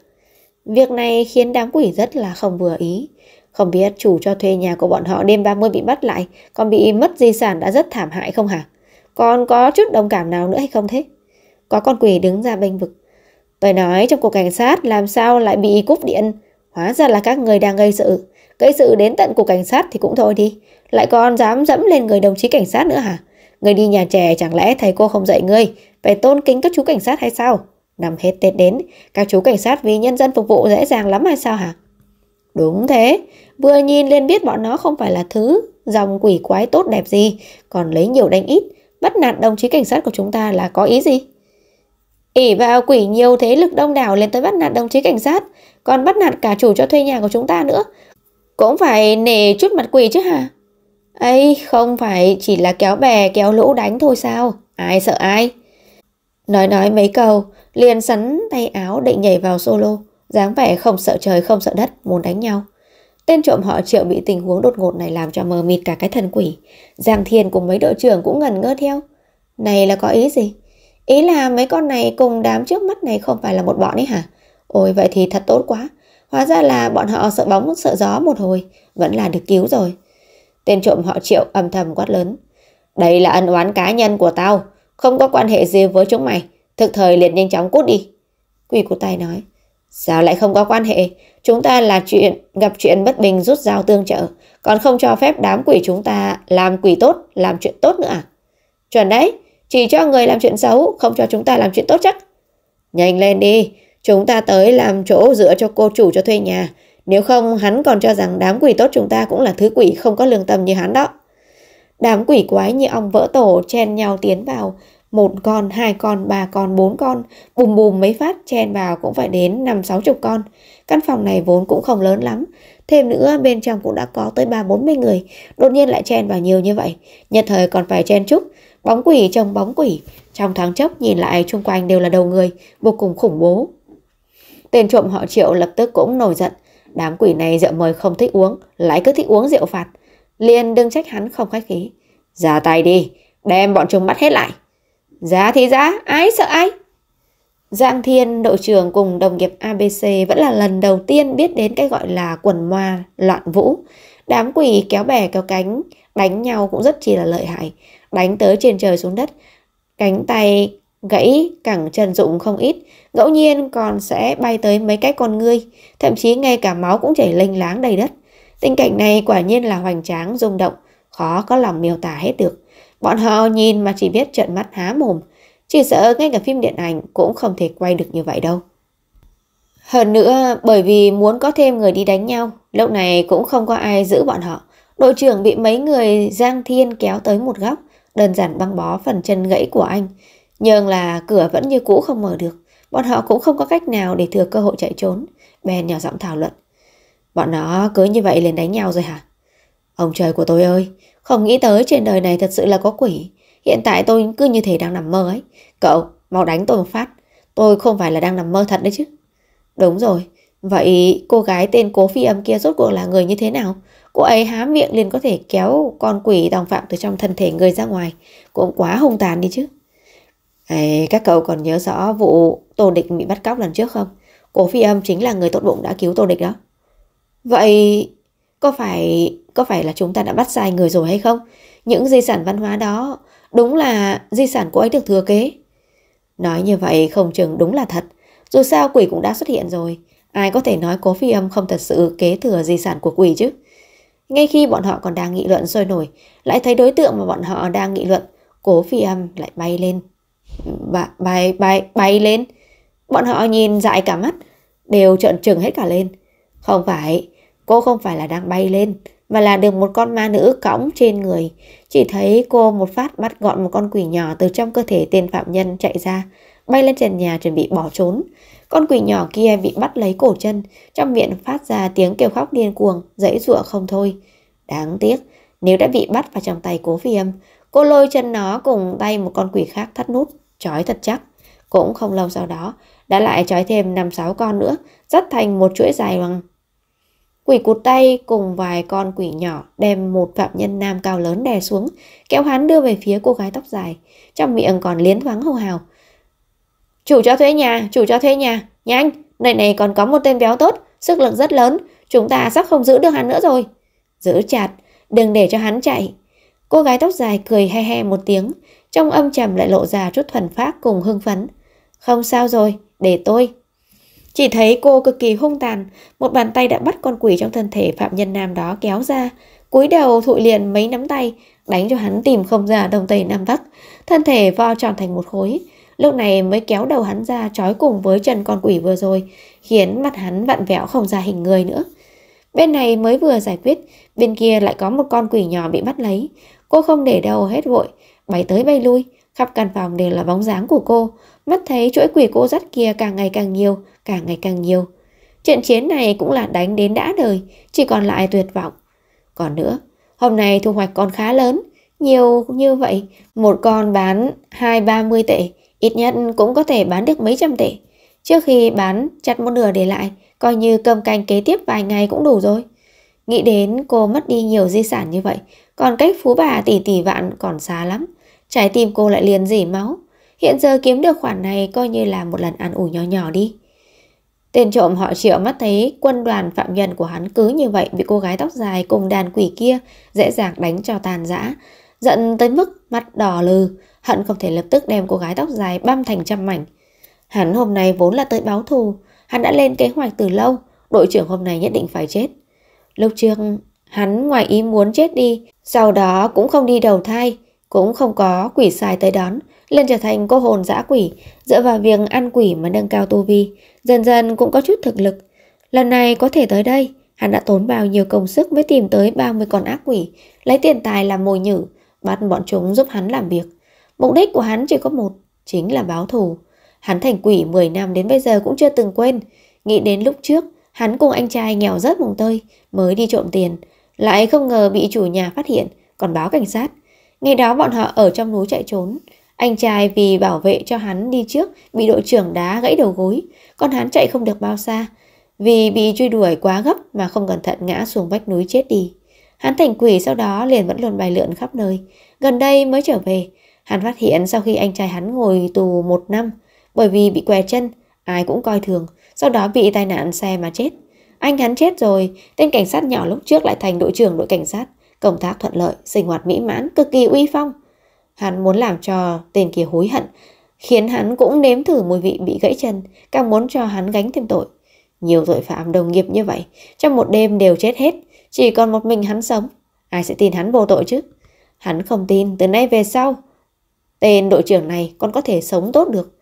Việc này khiến đám quỷ rất là không vừa ý. Không biết chủ cho thuê nhà của bọn họ đêm 30 bị bắt lại, còn bị mất di sản đã rất thảm hại không hả? Còn có chút đồng cảm nào nữa hay không thế? Có con quỷ đứng ra bênh vực. Tôi nói trong cuộc cảnh sát làm sao lại bị cúp điện? Hóa ra là các người đang gây sự. Gây sự đến tận cuộc cảnh sát thì cũng thôi đi. Lại còn dám dẫm lên người đồng chí cảnh sát nữa hả? Người đi nhà trẻ chẳng lẽ thầy cô không dạy ngươi? Phải tôn kính các chú cảnh sát hay sao? Năm hết Tết đến, các chú cảnh sát vì nhân dân phục vụ dễ dàng lắm hay sao hả? Đúng thế, vừa nhìn liền biết bọn nó không phải là thứ dòng quỷ quái tốt đẹp gì, còn lấy nhiều đánh ít, bắt nạt đồng chí cảnh sát của chúng ta là có ý gì? ỉ vào quỷ nhiều thế lực đông đảo lên tới bắt nạt đồng chí cảnh sát, còn bắt nạt cả chủ cho thuê nhà của chúng ta nữa. Cũng phải nể chút mặt quỷ chứ hả? ấy không phải chỉ là kéo bè kéo lũ đánh thôi sao? Ai sợ ai? Nói nói mấy câu, liền sắn tay áo định nhảy vào solo, dáng vẻ không sợ trời không sợ đất, muốn đánh nhau. Tên trộm họ triệu bị tình huống đột ngột này làm cho mờ mịt cả cái thần quỷ. Giang Thiên cùng mấy đội trưởng cũng ngần ngơ theo. Này là có ý gì? Ý là mấy con này cùng đám trước mắt này không phải là một bọn ấy hả? Ôi vậy thì thật tốt quá. Hóa ra là bọn họ sợ bóng sợ gió một hồi, vẫn là được cứu rồi. Tên trộm họ triệu âm thầm quát lớn. Đây là ân oán cá nhân của tao không có quan hệ gì với chúng mày. Thực thời liền nhanh chóng cút đi. Quỷ của tay nói. Sao lại không có quan hệ? Chúng ta là chuyện gặp chuyện bất bình rút dao tương trợ. Còn không cho phép đám quỷ chúng ta làm quỷ tốt, làm chuyện tốt nữa à? Chuẩn đấy, chỉ cho người làm chuyện xấu, không cho chúng ta làm chuyện tốt chắc. Nhanh lên đi, chúng ta tới làm chỗ dựa cho cô chủ cho thuê nhà. Nếu không, hắn còn cho rằng đám quỷ tốt chúng ta cũng là thứ quỷ không có lương tâm như hắn đó. Đám quỷ quái như ong vỡ tổ chen nhau tiến vào, một con, hai con, ba con, bốn con, bùm bùm mấy phát chen vào cũng phải đến năm sáu chục con. Căn phòng này vốn cũng không lớn lắm, thêm nữa bên trong cũng đã có tới ba bốn mươi người, đột nhiên lại chen vào nhiều như vậy, nhật thời còn phải chen chúc, bóng quỷ trông bóng quỷ, trong thoáng chốc nhìn lại chung quanh đều là đầu người, vô cùng khủng bố. Tên trộm họ triệu lập tức cũng nổi giận, đám quỷ này rượu mời không thích uống, lại cứ thích uống rượu phạt, liền đừng trách hắn không khách khí. Ra tay đi, đem bọn chúng bắt hết lại. Giá thì giá, ai sợ ai? Giang Thiên, đội trưởng cùng đồng nghiệp ABC vẫn là lần đầu tiên biết đến cái gọi là quần moa, loạn vũ. Đám quỷ kéo bè kéo cánh, đánh nhau cũng rất chỉ là lợi hại. Đánh tới trên trời xuống đất, cánh tay gãy, cẳng chân rụng không ít, ngẫu nhiên còn sẽ bay tới mấy cái con ngươi, thậm chí ngay cả máu cũng chảy lênh láng đầy đất. Tình cảnh này quả nhiên là hoành tráng, rung động, khó có lòng miêu tả hết được. Bọn họ nhìn mà chỉ biết trợn mắt há mồm, chỉ sợ ngay cả phim điện ảnh cũng không thể quay được như vậy đâu. Hơn nữa, bởi vì muốn có thêm người đi đánh nhau, lúc này cũng không có ai giữ bọn họ. Đội trưởng bị mấy người Giang Thiên kéo tới một góc, đơn giản băng bó phần chân gãy của anh. Nhưng là cửa vẫn như cũ không mở được, bọn họ cũng không có cách nào để thừa cơ hội chạy trốn. Ben nhỏ giọng thảo luận. Bọn nó cứ như vậy liền đánh nhau rồi hả? Ông trời của tôi ơi, không nghĩ tới trên đời này thật sự là có quỷ. Hiện tại tôi cứ như thế đang nằm mơ ấy. Cậu, mau đánh tôi một phát. Tôi không phải là đang nằm mơ thật đấy chứ. Đúng rồi, vậy cô gái tên cố phi âm kia rốt cuộc là người như thế nào? Cô ấy há miệng liền có thể kéo con quỷ đồng phạm từ trong thân thể người ra ngoài. Cũng quá hung tàn đi chứ. Ê, các cậu còn nhớ rõ vụ Tô Địch bị bắt cóc lần trước không? Cố phi âm chính là người tốt bụng đã cứu Tô Địch đó. Vậy có phải có phải là chúng ta đã bắt sai người rồi hay không? Những di sản văn hóa đó đúng là di sản của ấy được thừa kế. Nói như vậy không chừng đúng là thật. Dù sao quỷ cũng đã xuất hiện rồi. Ai có thể nói cố phi âm không thật sự kế thừa di sản của quỷ chứ? Ngay khi bọn họ còn đang nghị luận sôi nổi, lại thấy đối tượng mà bọn họ đang nghị luận, cố phi âm lại bay lên. Ba, bay, bay, bay lên. Bọn họ nhìn dại cả mắt, đều trợn trừng hết cả lên. Không phải, Cô không phải là đang bay lên, mà là được một con ma nữ cõng trên người. Chỉ thấy cô một phát bắt gọn một con quỷ nhỏ từ trong cơ thể tên phạm nhân chạy ra, bay lên trần nhà chuẩn bị bỏ trốn. Con quỷ nhỏ kia bị bắt lấy cổ chân, trong miệng phát ra tiếng kêu khóc điên cuồng, dãy dụa không thôi. Đáng tiếc, nếu đã bị bắt vào trong tay cố phi âm, cô lôi chân nó cùng tay một con quỷ khác thắt nút, trói thật chắc. Cũng không lâu sau đó, đã lại trói thêm 5-6 con nữa, dắt thành một chuỗi dài bằng Quỷ cụt tay cùng vài con quỷ nhỏ đem một phạm nhân nam cao lớn đè xuống, kéo hắn đưa về phía cô gái tóc dài, trong miệng còn liến thoáng hô hào. Chủ cho thuê nhà, chủ cho thuê nhà, nhanh, nơi này còn có một tên béo tốt, sức lực rất lớn, chúng ta sắp không giữ được hắn nữa rồi. Giữ chặt, đừng để cho hắn chạy. Cô gái tóc dài cười he he một tiếng, trong âm trầm lại lộ ra chút thuần phát cùng hưng phấn. Không sao rồi, để tôi, chỉ thấy cô cực kỳ hung tàn, một bàn tay đã bắt con quỷ trong thân thể phạm nhân nam đó kéo ra, cúi đầu thụi liền mấy nắm tay, đánh cho hắn tìm không ra đồng tây nam bắc, thân thể vo tròn thành một khối. Lúc này mới kéo đầu hắn ra trói cùng với chân con quỷ vừa rồi, khiến mặt hắn vặn vẹo không ra hình người nữa. Bên này mới vừa giải quyết, bên kia lại có một con quỷ nhỏ bị bắt lấy. Cô không để đâu hết vội, bay tới bay lui, khắp căn phòng đều là bóng dáng của cô, Mắt thấy chuỗi quỷ cô dắt kia càng ngày càng nhiều, càng ngày càng nhiều. Trận chiến này cũng là đánh đến đã đời, chỉ còn lại tuyệt vọng. Còn nữa, hôm nay thu hoạch còn khá lớn, nhiều như vậy, một con bán 2-30 tệ, ít nhất cũng có thể bán được mấy trăm tệ. Trước khi bán, chặt một nửa để lại, coi như cơm canh kế tiếp vài ngày cũng đủ rồi. Nghĩ đến cô mất đi nhiều di sản như vậy, còn cách phú bà tỷ tỷ vạn còn xa lắm. Trái tim cô lại liền dỉ máu. Hiện giờ kiếm được khoản này coi như là một lần ăn ủi nhỏ nhỏ đi. Tên trộm họ triệu mắt thấy quân đoàn phạm nhân của hắn cứ như vậy bị cô gái tóc dài cùng đàn quỷ kia dễ dàng đánh cho tàn giã. Giận tới mức mắt đỏ lừ, hận không thể lập tức đem cô gái tóc dài băm thành trăm mảnh. Hắn hôm nay vốn là tới báo thù, hắn đã lên kế hoạch từ lâu, đội trưởng hôm nay nhất định phải chết. Lúc trước, hắn ngoài ý muốn chết đi, sau đó cũng không đi đầu thai, cũng không có quỷ sai tới đón, lên trở thành cô hồn dã quỷ, dựa vào việc ăn quỷ mà nâng cao tu vi, dần dần cũng có chút thực lực. Lần này có thể tới đây, hắn đã tốn bao nhiêu công sức mới tìm tới 30 con ác quỷ, lấy tiền tài làm mồi nhử, bắt bọn chúng giúp hắn làm việc. Mục đích của hắn chỉ có một, chính là báo thù. Hắn thành quỷ 10 năm đến bây giờ cũng chưa từng quên, nghĩ đến lúc trước hắn cùng anh trai nghèo rớt mùng tơi mới đi trộm tiền, lại không ngờ bị chủ nhà phát hiện, còn báo cảnh sát. Ngày đó bọn họ ở trong núi chạy trốn, anh trai vì bảo vệ cho hắn đi trước bị đội trưởng đá gãy đầu gối, con hắn chạy không được bao xa, vì bị truy đuổi quá gấp mà không cẩn thận ngã xuống vách núi chết đi. Hắn thành quỷ sau đó liền vẫn luôn bài lượn khắp nơi, gần đây mới trở về. Hắn phát hiện sau khi anh trai hắn ngồi tù một năm, bởi vì bị què chân, ai cũng coi thường, sau đó bị tai nạn xe mà chết. Anh hắn chết rồi, tên cảnh sát nhỏ lúc trước lại thành đội trưởng đội cảnh sát, công tác thuận lợi, sinh hoạt mỹ mãn, cực kỳ uy phong. Hắn muốn làm cho tên kia hối hận, khiến hắn cũng nếm thử mùi vị bị gãy chân, càng muốn cho hắn gánh thêm tội. Nhiều tội phạm đồng nghiệp như vậy, trong một đêm đều chết hết, chỉ còn một mình hắn sống. Ai sẽ tin hắn vô tội chứ? Hắn không tin, từ nay về sau, tên đội trưởng này còn có thể sống tốt được.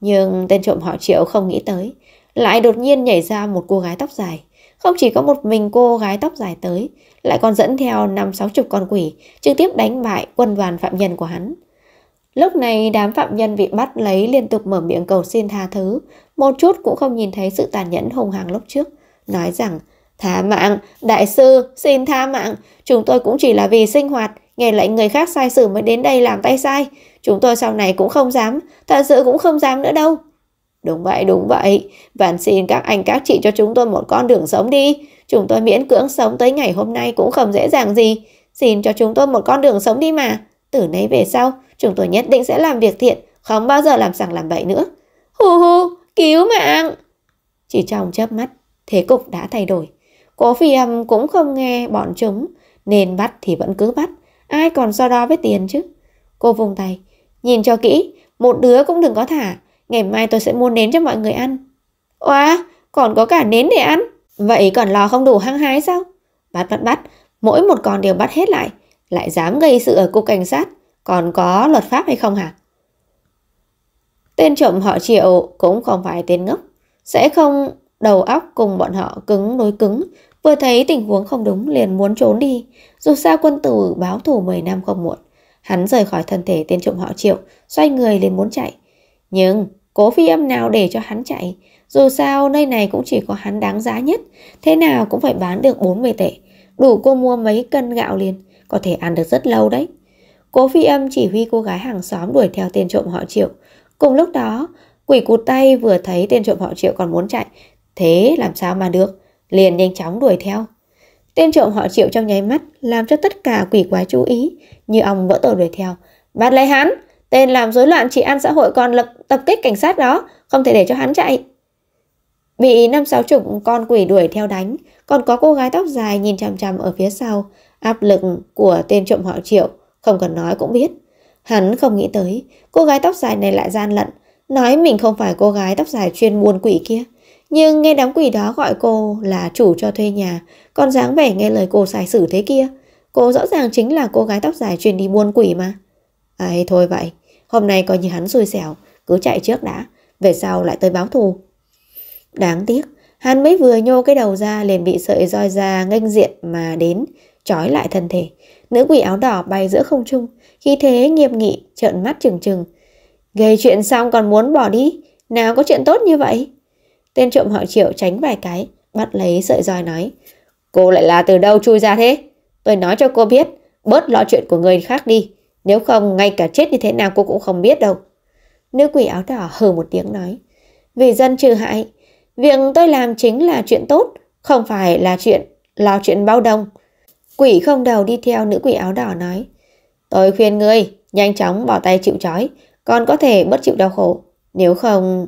Nhưng tên trộm họ triệu không nghĩ tới, lại đột nhiên nhảy ra một cô gái tóc dài. Không chỉ có một mình cô gái tóc dài tới, lại còn dẫn theo năm sáu chục con quỷ, trực tiếp đánh bại quân đoàn phạm nhân của hắn. Lúc này đám phạm nhân bị bắt lấy liên tục mở miệng cầu xin tha thứ, một chút cũng không nhìn thấy sự tàn nhẫn hùng hăng lúc trước, nói rằng Tha mạng, đại sư, xin tha mạng, chúng tôi cũng chỉ là vì sinh hoạt, nghe lệnh người khác sai sử mới đến đây làm tay sai. Chúng tôi sau này cũng không dám, thật sự cũng không dám nữa đâu. Đúng vậy, đúng vậy. Vạn xin các anh các chị cho chúng tôi một con đường sống đi. Chúng tôi miễn cưỡng sống tới ngày hôm nay cũng không dễ dàng gì. Xin cho chúng tôi một con đường sống đi mà. Từ nay về sau, chúng tôi nhất định sẽ làm việc thiện, không bao giờ làm sằng làm bậy nữa. Hù hù, cứu mạng! Chỉ trong chớp mắt, thế cục đã thay đổi. Cố phi âm cũng không nghe bọn chúng, nên bắt thì vẫn cứ bắt. Ai còn so đo với tiền chứ? Cô vùng tay, nhìn cho kỹ, một đứa cũng đừng có thả. Ngày mai tôi sẽ mua nến cho mọi người ăn. Oa, còn có cả nến để ăn. Vậy còn lò không đủ hăng hái sao? Bắt bắt bắt, mỗi một con đều bắt hết lại. Lại dám gây sự ở cục cảnh sát. Còn có luật pháp hay không hả? Tên trộm họ triệu cũng không phải tên ngốc. Sẽ không đầu óc cùng bọn họ cứng đối cứng. Vừa thấy tình huống không đúng liền muốn trốn đi. Dù sao quân tử báo thù 10 năm không muộn. Hắn rời khỏi thân thể tên trộm họ triệu, xoay người liền muốn chạy. Nhưng Cố phi âm nào để cho hắn chạy Dù sao nơi này cũng chỉ có hắn đáng giá nhất Thế nào cũng phải bán được 40 tệ Đủ cô mua mấy cân gạo liền Có thể ăn được rất lâu đấy Cố phi âm chỉ huy cô gái hàng xóm đuổi theo tên trộm họ triệu Cùng lúc đó Quỷ cụt tay vừa thấy tên trộm họ triệu còn muốn chạy Thế làm sao mà được Liền nhanh chóng đuổi theo Tên trộm họ triệu trong nháy mắt Làm cho tất cả quỷ quái chú ý Như ong vỡ tổ đuổi theo Bắt lấy hắn Tên làm rối loạn trị an xã hội còn lập tập kích cảnh sát đó, không thể để cho hắn chạy. Bị năm sáu chục con quỷ đuổi theo đánh, còn có cô gái tóc dài nhìn chằm chằm ở phía sau, áp lực của tên trộm họ triệu, không cần nói cũng biết. Hắn không nghĩ tới, cô gái tóc dài này lại gian lận, nói mình không phải cô gái tóc dài chuyên buôn quỷ kia. Nhưng nghe đám quỷ đó gọi cô là chủ cho thuê nhà, còn dáng vẻ nghe lời cô sai xử thế kia. Cô rõ ràng chính là cô gái tóc dài chuyên đi buôn quỷ mà. Ai thôi vậy, hôm nay coi như hắn xui xẻo, cứ chạy trước đã, về sau lại tới báo thù. Đáng tiếc, hắn mới vừa nhô cái đầu ra liền bị sợi roi ra nghênh diện mà đến, trói lại thân thể. Nữ quỷ áo đỏ bay giữa không trung, khi thế nghiêm nghị, trợn mắt chừng chừng Gây chuyện xong còn muốn bỏ đi, nào có chuyện tốt như vậy? Tên trộm họ triệu tránh vài cái, bắt lấy sợi roi nói. Cô lại là từ đâu chui ra thế? Tôi nói cho cô biết, bớt lo chuyện của người khác đi. Nếu không ngay cả chết như thế nào cô cũng không biết đâu. Nữ quỷ áo đỏ hừ một tiếng nói. Vì dân trừ hại, việc tôi làm chính là chuyện tốt, không phải là chuyện là chuyện bao đồng. Quỷ không đầu đi theo nữ quỷ áo đỏ nói. Tôi khuyên ngươi, nhanh chóng bỏ tay chịu trói, con có thể bất chịu đau khổ. Nếu không...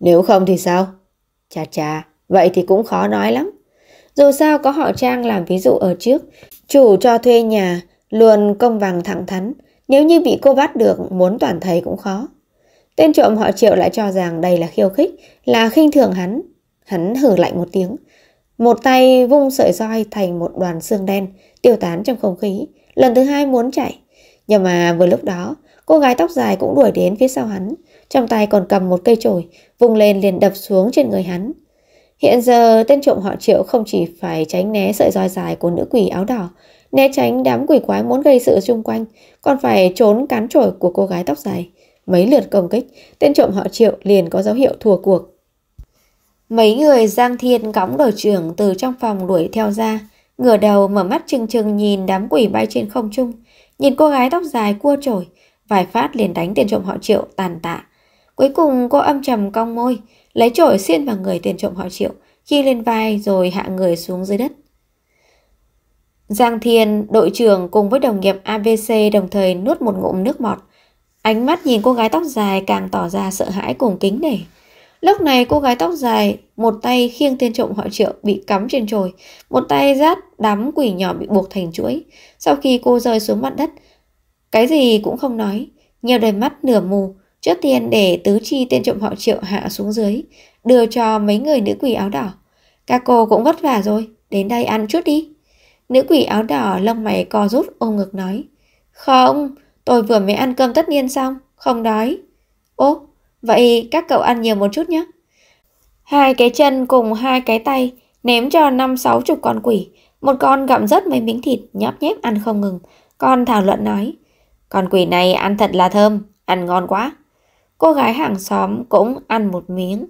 Nếu không thì sao? Chà chà, vậy thì cũng khó nói lắm. Dù sao có họ Trang làm ví dụ ở trước, chủ cho thuê nhà, Luôn công bằng thẳng thắn, nếu như bị cô bắt được muốn toàn thầy cũng khó. Tên trộm họ triệu lại cho rằng đây là khiêu khích, là khinh thường hắn. Hắn hử lạnh một tiếng, một tay vung sợi roi thành một đoàn xương đen, tiêu tán trong không khí, lần thứ hai muốn chạy. Nhưng mà vừa lúc đó, cô gái tóc dài cũng đuổi đến phía sau hắn, trong tay còn cầm một cây chổi, vung lên liền đập xuống trên người hắn. Hiện giờ tên trộm họ triệu không chỉ phải tránh né sợi roi dài của nữ quỷ áo đỏ, né tránh đám quỷ quái muốn gây sự xung quanh, còn phải trốn cán trổi của cô gái tóc dài. Mấy lượt công kích, tên trộm họ triệu liền có dấu hiệu thua cuộc. Mấy người Giang Thiên cõng đội trưởng từ trong phòng đuổi theo ra, ngửa đầu mở mắt trừng trừng nhìn đám quỷ bay trên không trung, nhìn cô gái tóc dài cua trổi, vài phát liền đánh tên trộm họ triệu tàn tạ. Cuối cùng cô âm trầm cong môi, lấy chổi xiên vào người tên trộm họ triệu, khi lên vai rồi hạ người xuống dưới đất. Giang Thiên, đội trưởng cùng với đồng nghiệp Avc đồng thời nuốt một ngụm nước mọt. Ánh mắt nhìn cô gái tóc dài càng tỏ ra sợ hãi cùng kính nể. Lúc này cô gái tóc dài, một tay khiêng tên trộm họ triệu bị cắm trên trồi, một tay rát đám quỷ nhỏ bị buộc thành chuỗi. Sau khi cô rơi xuống mặt đất, cái gì cũng không nói, nhiều đôi mắt nửa mù, trước tiên để tứ chi tên trộm họ triệu hạ xuống dưới, đưa cho mấy người nữ quỷ áo đỏ. Các cô cũng vất vả rồi, đến đây ăn chút đi. Nữ quỷ áo đỏ lông mày co rút ôm ngực nói. Không, tôi vừa mới ăn cơm tất nhiên xong, không đói. Ô, vậy các cậu ăn nhiều một chút nhé. Hai cái chân cùng hai cái tay ném cho năm sáu chục con quỷ. Một con gặm rất mấy miếng thịt nhóp nhép ăn không ngừng. Con thảo luận nói. Con quỷ này ăn thật là thơm, ăn ngon quá. Cô gái hàng xóm cũng ăn một miếng,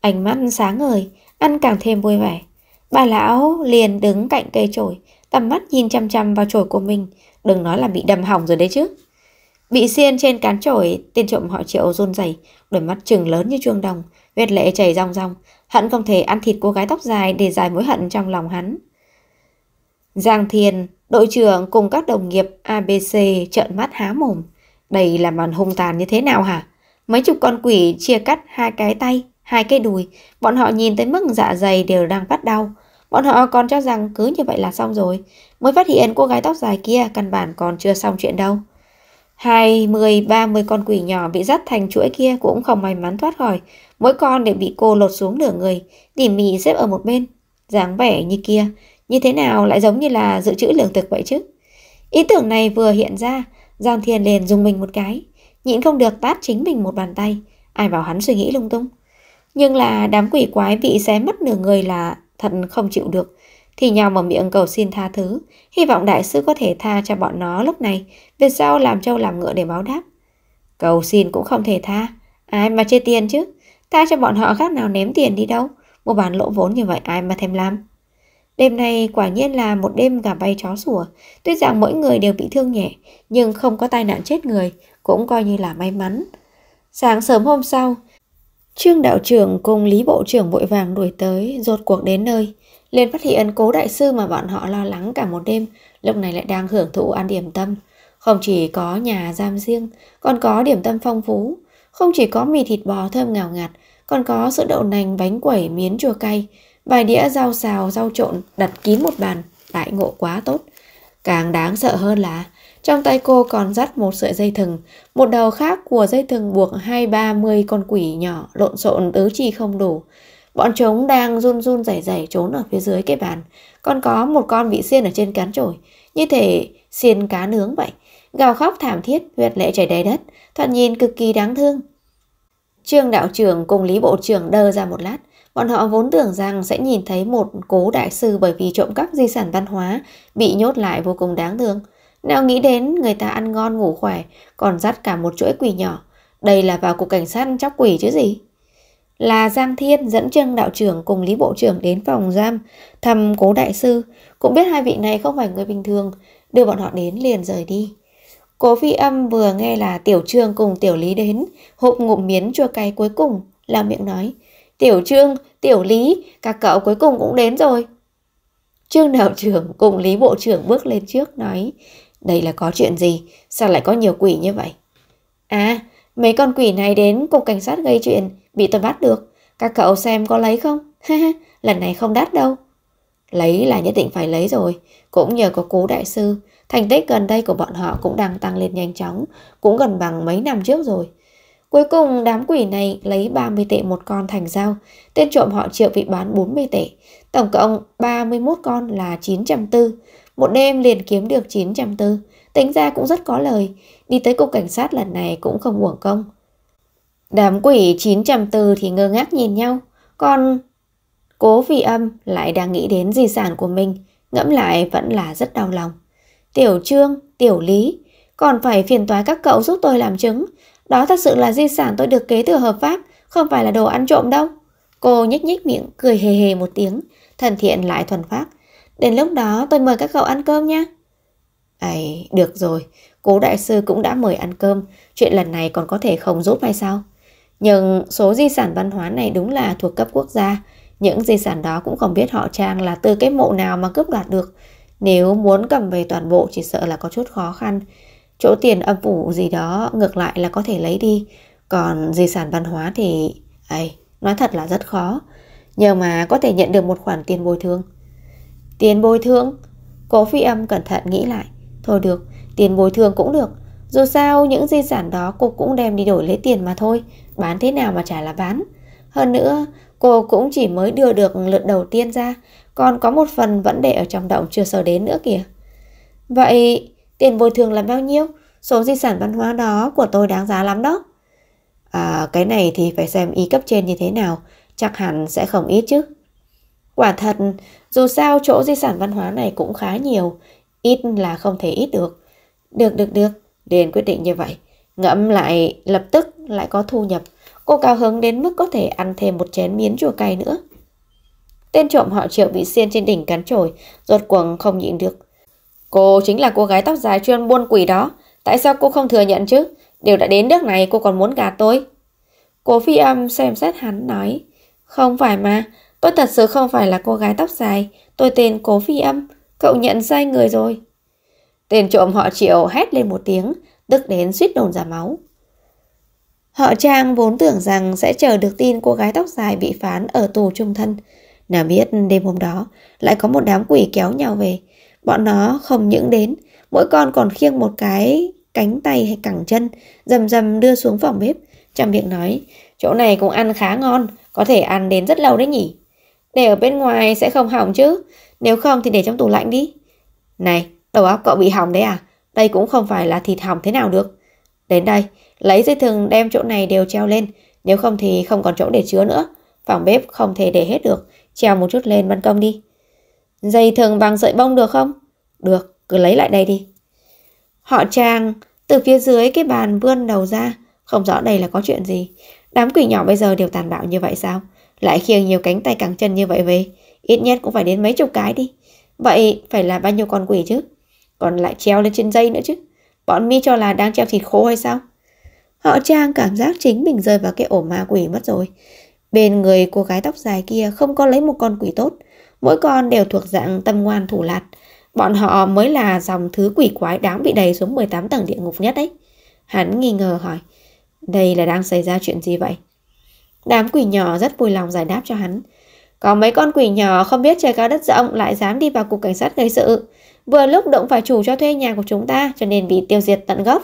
ánh mắt sáng ngời, ăn càng thêm vui vẻ. Bà lão liền đứng cạnh cây chổi, tầm mắt nhìn chăm chăm vào chổi của mình, đừng nói là bị đâm hỏng rồi đấy chứ. Bị xiên trên cán chổi, tên trộm họ triệu run rẩy, đôi mắt trừng lớn như chuông đồng, vết lệ chảy ròng ròng, hận không thể ăn thịt cô gái tóc dài để giải mối hận trong lòng hắn. Giang Thiên, đội trưởng cùng các đồng nghiệp ABC trợn mắt há mồm. Đây là màn hung tàn như thế nào hả? Mấy chục con quỷ chia cắt hai cái tay, hai cái đùi, bọn họ nhìn tới mức dạ dày đều đang bắt đau, Bọn họ còn cho rằng cứ như vậy là xong rồi, mới phát hiện cô gái tóc dài kia căn bản còn chưa xong chuyện đâu. Hai, mười, ba mươi con quỷ nhỏ bị dắt thành chuỗi kia cũng không may mắn thoát khỏi, mỗi con đều bị cô lột xuống nửa người, tỉ mỉ xếp ở một bên. dáng vẻ như kia, như thế nào lại giống như là dự trữ lương thực vậy chứ? Ý tưởng này vừa hiện ra, Giang Thiên liền dùng mình một cái, nhịn không được tát chính mình một bàn tay, ai bảo hắn suy nghĩ lung tung. Nhưng là đám quỷ quái bị xé mất nửa người là thật không chịu được. Thì nhau mở miệng cầu xin tha thứ, hy vọng đại sư có thể tha cho bọn nó lúc này, về sau làm trâu làm ngựa để báo đáp. Cầu xin cũng không thể tha, ai mà chê tiền chứ, tha cho bọn họ khác nào ném tiền đi đâu, mua bán lỗ vốn như vậy ai mà thèm làm. Đêm nay quả nhiên là một đêm gà bay chó sủa, tuy rằng mỗi người đều bị thương nhẹ, nhưng không có tai nạn chết người, cũng coi như là may mắn. Sáng sớm hôm sau, Trương đạo trưởng cùng Lý Bộ trưởng vội vàng đuổi tới, rốt cuộc đến nơi. Liền phát hiện cố đại sư mà bọn họ lo lắng cả một đêm, lúc này lại đang hưởng thụ ăn điểm tâm. Không chỉ có nhà giam riêng, còn có điểm tâm phong phú. Không chỉ có mì thịt bò thơm ngào ngạt, còn có sữa đậu nành bánh quẩy miến chua cay, vài đĩa rau xào, rau trộn đặt kín một bàn, đại ngộ quá tốt. Càng đáng sợ hơn là trong tay cô còn dắt một sợi dây thừng, một đầu khác của dây thừng buộc hai ba mươi con quỷ nhỏ lộn xộn tứ chi không đủ. Bọn chúng đang run run rẩy rẩy trốn ở phía dưới cái bàn. Còn có một con bị xiên ở trên cán chổi, như thể xiên cá nướng vậy. Gào khóc thảm thiết, huyệt lệ chảy đầy đất, thoạt nhìn cực kỳ đáng thương. Trương đạo trưởng cùng Lý Bộ trưởng đơ ra một lát. Bọn họ vốn tưởng rằng sẽ nhìn thấy một cố đại sư bởi vì trộm cắp di sản văn hóa bị nhốt lại vô cùng đáng thương. Nào nghĩ đến người ta ăn ngon ngủ khỏe, còn dắt cả một chuỗi quỷ nhỏ. Đây là vào cục cảnh sát chóc quỷ chứ gì. Là Giang Thiên dẫn Trương Đạo trưởng cùng Lý Bộ trưởng đến phòng giam thăm cố đại sư. Cũng biết hai vị này không phải người bình thường, đưa bọn họ đến liền rời đi. Cố phi âm vừa nghe là Tiểu Trương cùng Tiểu Lý đến, hộp ngụm miến chua cay cuối cùng, là miệng nói. Tiểu Trương, Tiểu Lý, các cậu cuối cùng cũng đến rồi. Trương đạo trưởng cùng Lý Bộ trưởng bước lên trước nói đây là có chuyện gì? Sao lại có nhiều quỷ như vậy? À, mấy con quỷ này đến cục cảnh sát gây chuyện, bị tôi bắt được. Các cậu xem có lấy không? Ha ha, lần này không đắt đâu. Lấy là nhất định phải lấy rồi. Cũng nhờ có cố đại sư, thành tích gần đây của bọn họ cũng đang tăng lên nhanh chóng, cũng gần bằng mấy năm trước rồi. Cuối cùng đám quỷ này lấy 30 tệ một con thành dao, tên trộm họ triệu bị bán 40 tệ, tổng cộng 31 con là 940. Một đêm liền kiếm được 900 tư, tính ra cũng rất có lời, đi tới cục cảnh sát lần này cũng không uổng công. Đám quỷ 900 tư thì ngơ ngác nhìn nhau, còn cố vị âm lại đang nghĩ đến di sản của mình, ngẫm lại vẫn là rất đau lòng. Tiểu trương, tiểu lý, còn phải phiền toái các cậu giúp tôi làm chứng, đó thật sự là di sản tôi được kế thừa hợp pháp, không phải là đồ ăn trộm đâu. Cô nhếch nhếch miệng, cười hề hề một tiếng, thần thiện lại thuần phát, Đến lúc đó tôi mời các cậu ăn cơm nhé. Ấy, được rồi, cố đại sư cũng đã mời ăn cơm, chuyện lần này còn có thể không giúp hay sao? Nhưng số di sản văn hóa này đúng là thuộc cấp quốc gia, những di sản đó cũng không biết họ Trang là từ cái mộ nào mà cướp đoạt được. Nếu muốn cầm về toàn bộ chỉ sợ là có chút khó khăn. Chỗ tiền âm phủ gì đó ngược lại là có thể lấy đi. Còn di sản văn hóa thì... ấy nói thật là rất khó. Nhờ mà có thể nhận được một khoản tiền bồi thường. Tiền bồi thường? Cố phi âm cẩn thận nghĩ lại. Thôi được, tiền bồi thường cũng được. Dù sao những di sản đó cô cũng đem đi đổi lấy tiền mà thôi. Bán thế nào mà chả là bán. Hơn nữa, cô cũng chỉ mới đưa được lượt đầu tiên ra. Còn có một phần vẫn để ở trong động chưa sờ đến nữa kìa. Vậy tiền bồi thường là bao nhiêu? Số di sản văn hóa đó của tôi đáng giá lắm đó. À, cái này thì phải xem ý cấp trên như thế nào. Chắc hẳn sẽ không ít chứ. Quả thật, dù sao chỗ di sản văn hóa này cũng khá nhiều, ít là không thể ít được. Được được được, Điền quyết định như vậy. Ngẫm lại lập tức lại có thu nhập. Cô cao hứng đến mức có thể ăn thêm một chén miến chua cay nữa. Tên trộm họ triệu bị xiên trên đỉnh cắn trồi, ruột cuồng không nhịn được. Cô chính là cô gái tóc dài chuyên buôn quỷ đó. Tại sao cô không thừa nhận chứ? Đều đã đến nước này cô còn muốn gạt tôi. Cố phi âm xem xét hắn nói. Không phải mà, Tôi thật sự không phải là cô gái tóc dài, tôi tên Cố Phi Âm, cậu nhận sai người rồi. Tên trộm họ triệu hét lên một tiếng, tức đến suýt đồn ra máu. Họ Trang vốn tưởng rằng sẽ chờ được tin cô gái tóc dài bị phán ở tù trung thân. Nào biết đêm hôm đó lại có một đám quỷ kéo nhau về. Bọn nó không những đến, mỗi con còn khiêng một cái cánh tay hay cẳng chân, dầm dầm đưa xuống phòng bếp, trong miệng nói, chỗ này cũng ăn khá ngon, có thể ăn đến rất lâu đấy nhỉ. Để ở bên ngoài sẽ không hỏng chứ. Nếu không thì để trong tủ lạnh đi. Này, đầu óc cậu bị hỏng đấy à? Đây cũng không phải là thịt hỏng thế nào được. Đến đây, lấy dây thừng đem chỗ này đều treo lên. Nếu không thì không còn chỗ để chứa nữa. Phòng bếp không thể để hết được. Treo một chút lên ban công đi. Dây thừng bằng sợi bông được không? Được, cứ lấy lại đây đi. Họ trang từ phía dưới cái bàn vươn đầu ra. Không rõ đây là có chuyện gì. Đám quỷ nhỏ bây giờ đều tàn bạo như vậy sao? Lại khiêng nhiều cánh tay cẳng chân như vậy về, ít nhất cũng phải đến mấy chục cái đi. Vậy phải là bao nhiêu con quỷ chứ? Còn lại treo lên trên dây nữa chứ. Bọn mi cho là đang treo thịt khô hay sao? Họ Trang cảm giác chính mình rơi vào cái ổ ma quỷ mất rồi. Bên người cô gái tóc dài kia không có lấy một con quỷ tốt. Mỗi con đều thuộc dạng tâm ngoan thủ lạt. Bọn họ mới là dòng thứ quỷ quái đáng bị đầy xuống 18 tầng địa ngục nhất đấy. Hắn nghi ngờ hỏi, đây là đang xảy ra chuyện gì vậy? Đám quỷ nhỏ rất vui lòng giải đáp cho hắn. Có mấy con quỷ nhỏ không biết trời cao đất rộng lại dám đi vào cục cảnh sát gây sự. Vừa lúc động phải chủ cho thuê nhà của chúng ta cho nên bị tiêu diệt tận gốc.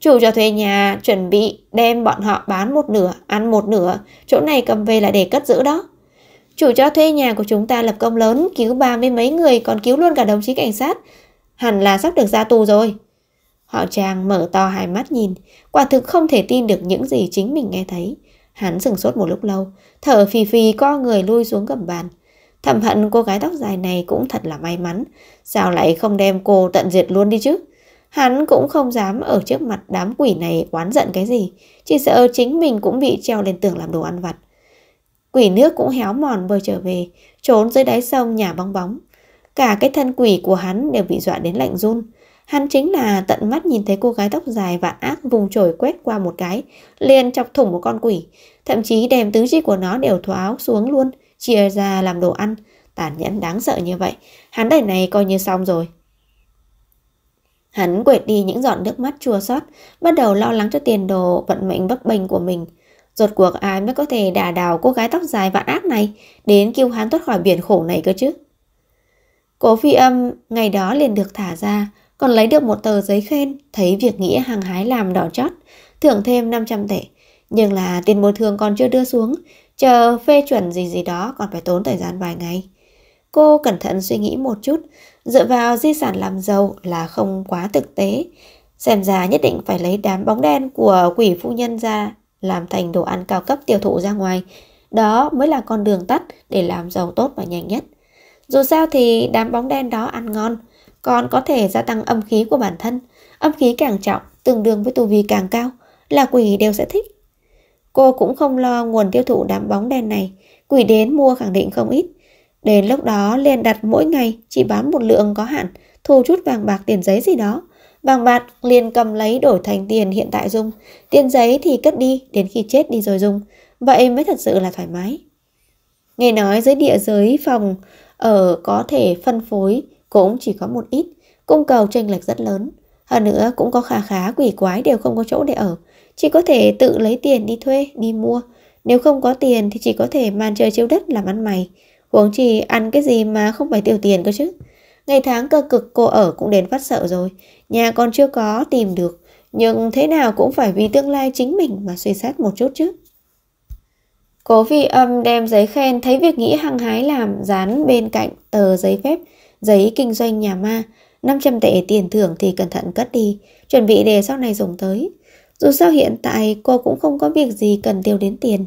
Chủ cho thuê nhà chuẩn bị đem bọn họ bán một nửa, ăn một nửa, chỗ này cầm về là để cất giữ đó. Chủ cho thuê nhà của chúng ta lập công lớn, cứu ba mươi mấy người còn cứu luôn cả đồng chí cảnh sát. Hẳn là sắp được ra tù rồi. Họ chàng mở to hai mắt nhìn, quả thực không thể tin được những gì chính mình nghe thấy. Hắn sừng sốt một lúc lâu, thở phì phì co người lui xuống gầm bàn. Thầm hận cô gái tóc dài này cũng thật là may mắn, sao lại không đem cô tận diệt luôn đi chứ? Hắn cũng không dám ở trước mặt đám quỷ này oán giận cái gì, chỉ sợ chính mình cũng bị treo lên tường làm đồ ăn vặt. Quỷ nước cũng héo mòn bơi trở về, trốn dưới đáy sông nhà bong bóng. Cả cái thân quỷ của hắn đều bị dọa đến lạnh run. Hắn chính là tận mắt nhìn thấy cô gái tóc dài và ác vùng trồi quét qua một cái, liền chọc thủng một con quỷ, thậm chí đem tứ chi của nó đều thua áo xuống luôn, chia ra làm đồ ăn, tàn nhẫn đáng sợ như vậy, hắn đời này coi như xong rồi. Hắn quệt đi những giọt nước mắt chua xót, bắt đầu lo lắng cho tiền đồ vận mệnh bất bình của mình. Rốt cuộc ai mới có thể đà đào cô gái tóc dài vạn ác này đến cứu hắn thoát khỏi biển khổ này cơ chứ? Cố phi âm ngày đó liền được thả ra, còn lấy được một tờ giấy khen, thấy việc nghĩa hàng hái làm đỏ chót, thưởng thêm 500 tệ. Nhưng là tiền bồi thường còn chưa đưa xuống, chờ phê chuẩn gì gì đó còn phải tốn thời gian vài ngày. Cô cẩn thận suy nghĩ một chút, dựa vào di sản làm giàu là không quá thực tế. Xem ra nhất định phải lấy đám bóng đen của quỷ phu nhân ra làm thành đồ ăn cao cấp tiêu thụ ra ngoài. Đó mới là con đường tắt để làm giàu tốt và nhanh nhất. Dù sao thì đám bóng đen đó ăn ngon, còn có thể gia tăng âm khí của bản thân. Âm khí càng trọng, tương đương với tu vi càng cao, là quỷ đều sẽ thích. Cô cũng không lo nguồn tiêu thụ đám bóng đèn này, quỷ đến mua khẳng định không ít. Đến lúc đó liền đặt mỗi ngày chỉ bán một lượng có hạn, thu chút vàng bạc tiền giấy gì đó. Vàng bạc liền cầm lấy đổi thành tiền hiện tại dùng, tiền giấy thì cất đi đến khi chết đi rồi dùng. Vậy mới thật sự là thoải mái. Nghe nói dưới địa giới phòng ở có thể phân phối cũng chỉ có một ít, cung cầu chênh lệch rất lớn. Hơn nữa cũng có khá khá quỷ quái đều không có chỗ để ở, chỉ có thể tự lấy tiền đi thuê, đi mua. Nếu không có tiền thì chỉ có thể màn trời chiếu đất làm ăn mày. Huống chi ăn cái gì mà không phải tiêu tiền cơ chứ. Ngày tháng cơ cực cô ở cũng đến phát sợ rồi. Nhà còn chưa có tìm được. Nhưng thế nào cũng phải vì tương lai chính mình mà suy xét một chút chứ. Cố phi âm đem giấy khen thấy việc nghĩ hăng hái làm dán bên cạnh tờ giấy phép, giấy kinh doanh nhà ma. 500 tệ tiền thưởng thì cẩn thận cất đi, chuẩn bị để sau này dùng tới. Dù sao hiện tại cô cũng không có việc gì cần tiêu đến tiền.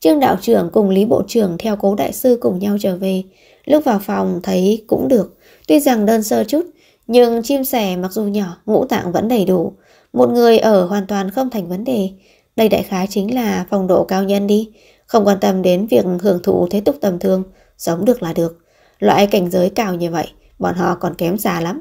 Trương đạo trưởng cùng Lý Bộ trưởng theo cố đại sư cùng nhau trở về. Lúc vào phòng thấy cũng được, tuy rằng đơn sơ chút, nhưng chim sẻ mặc dù nhỏ, ngũ tạng vẫn đầy đủ. Một người ở hoàn toàn không thành vấn đề. Đây đại khái chính là phòng độ cao nhân đi, không quan tâm đến việc hưởng thụ thế tục tầm thường, sống được là được. Loại cảnh giới cao như vậy, bọn họ còn kém xa lắm.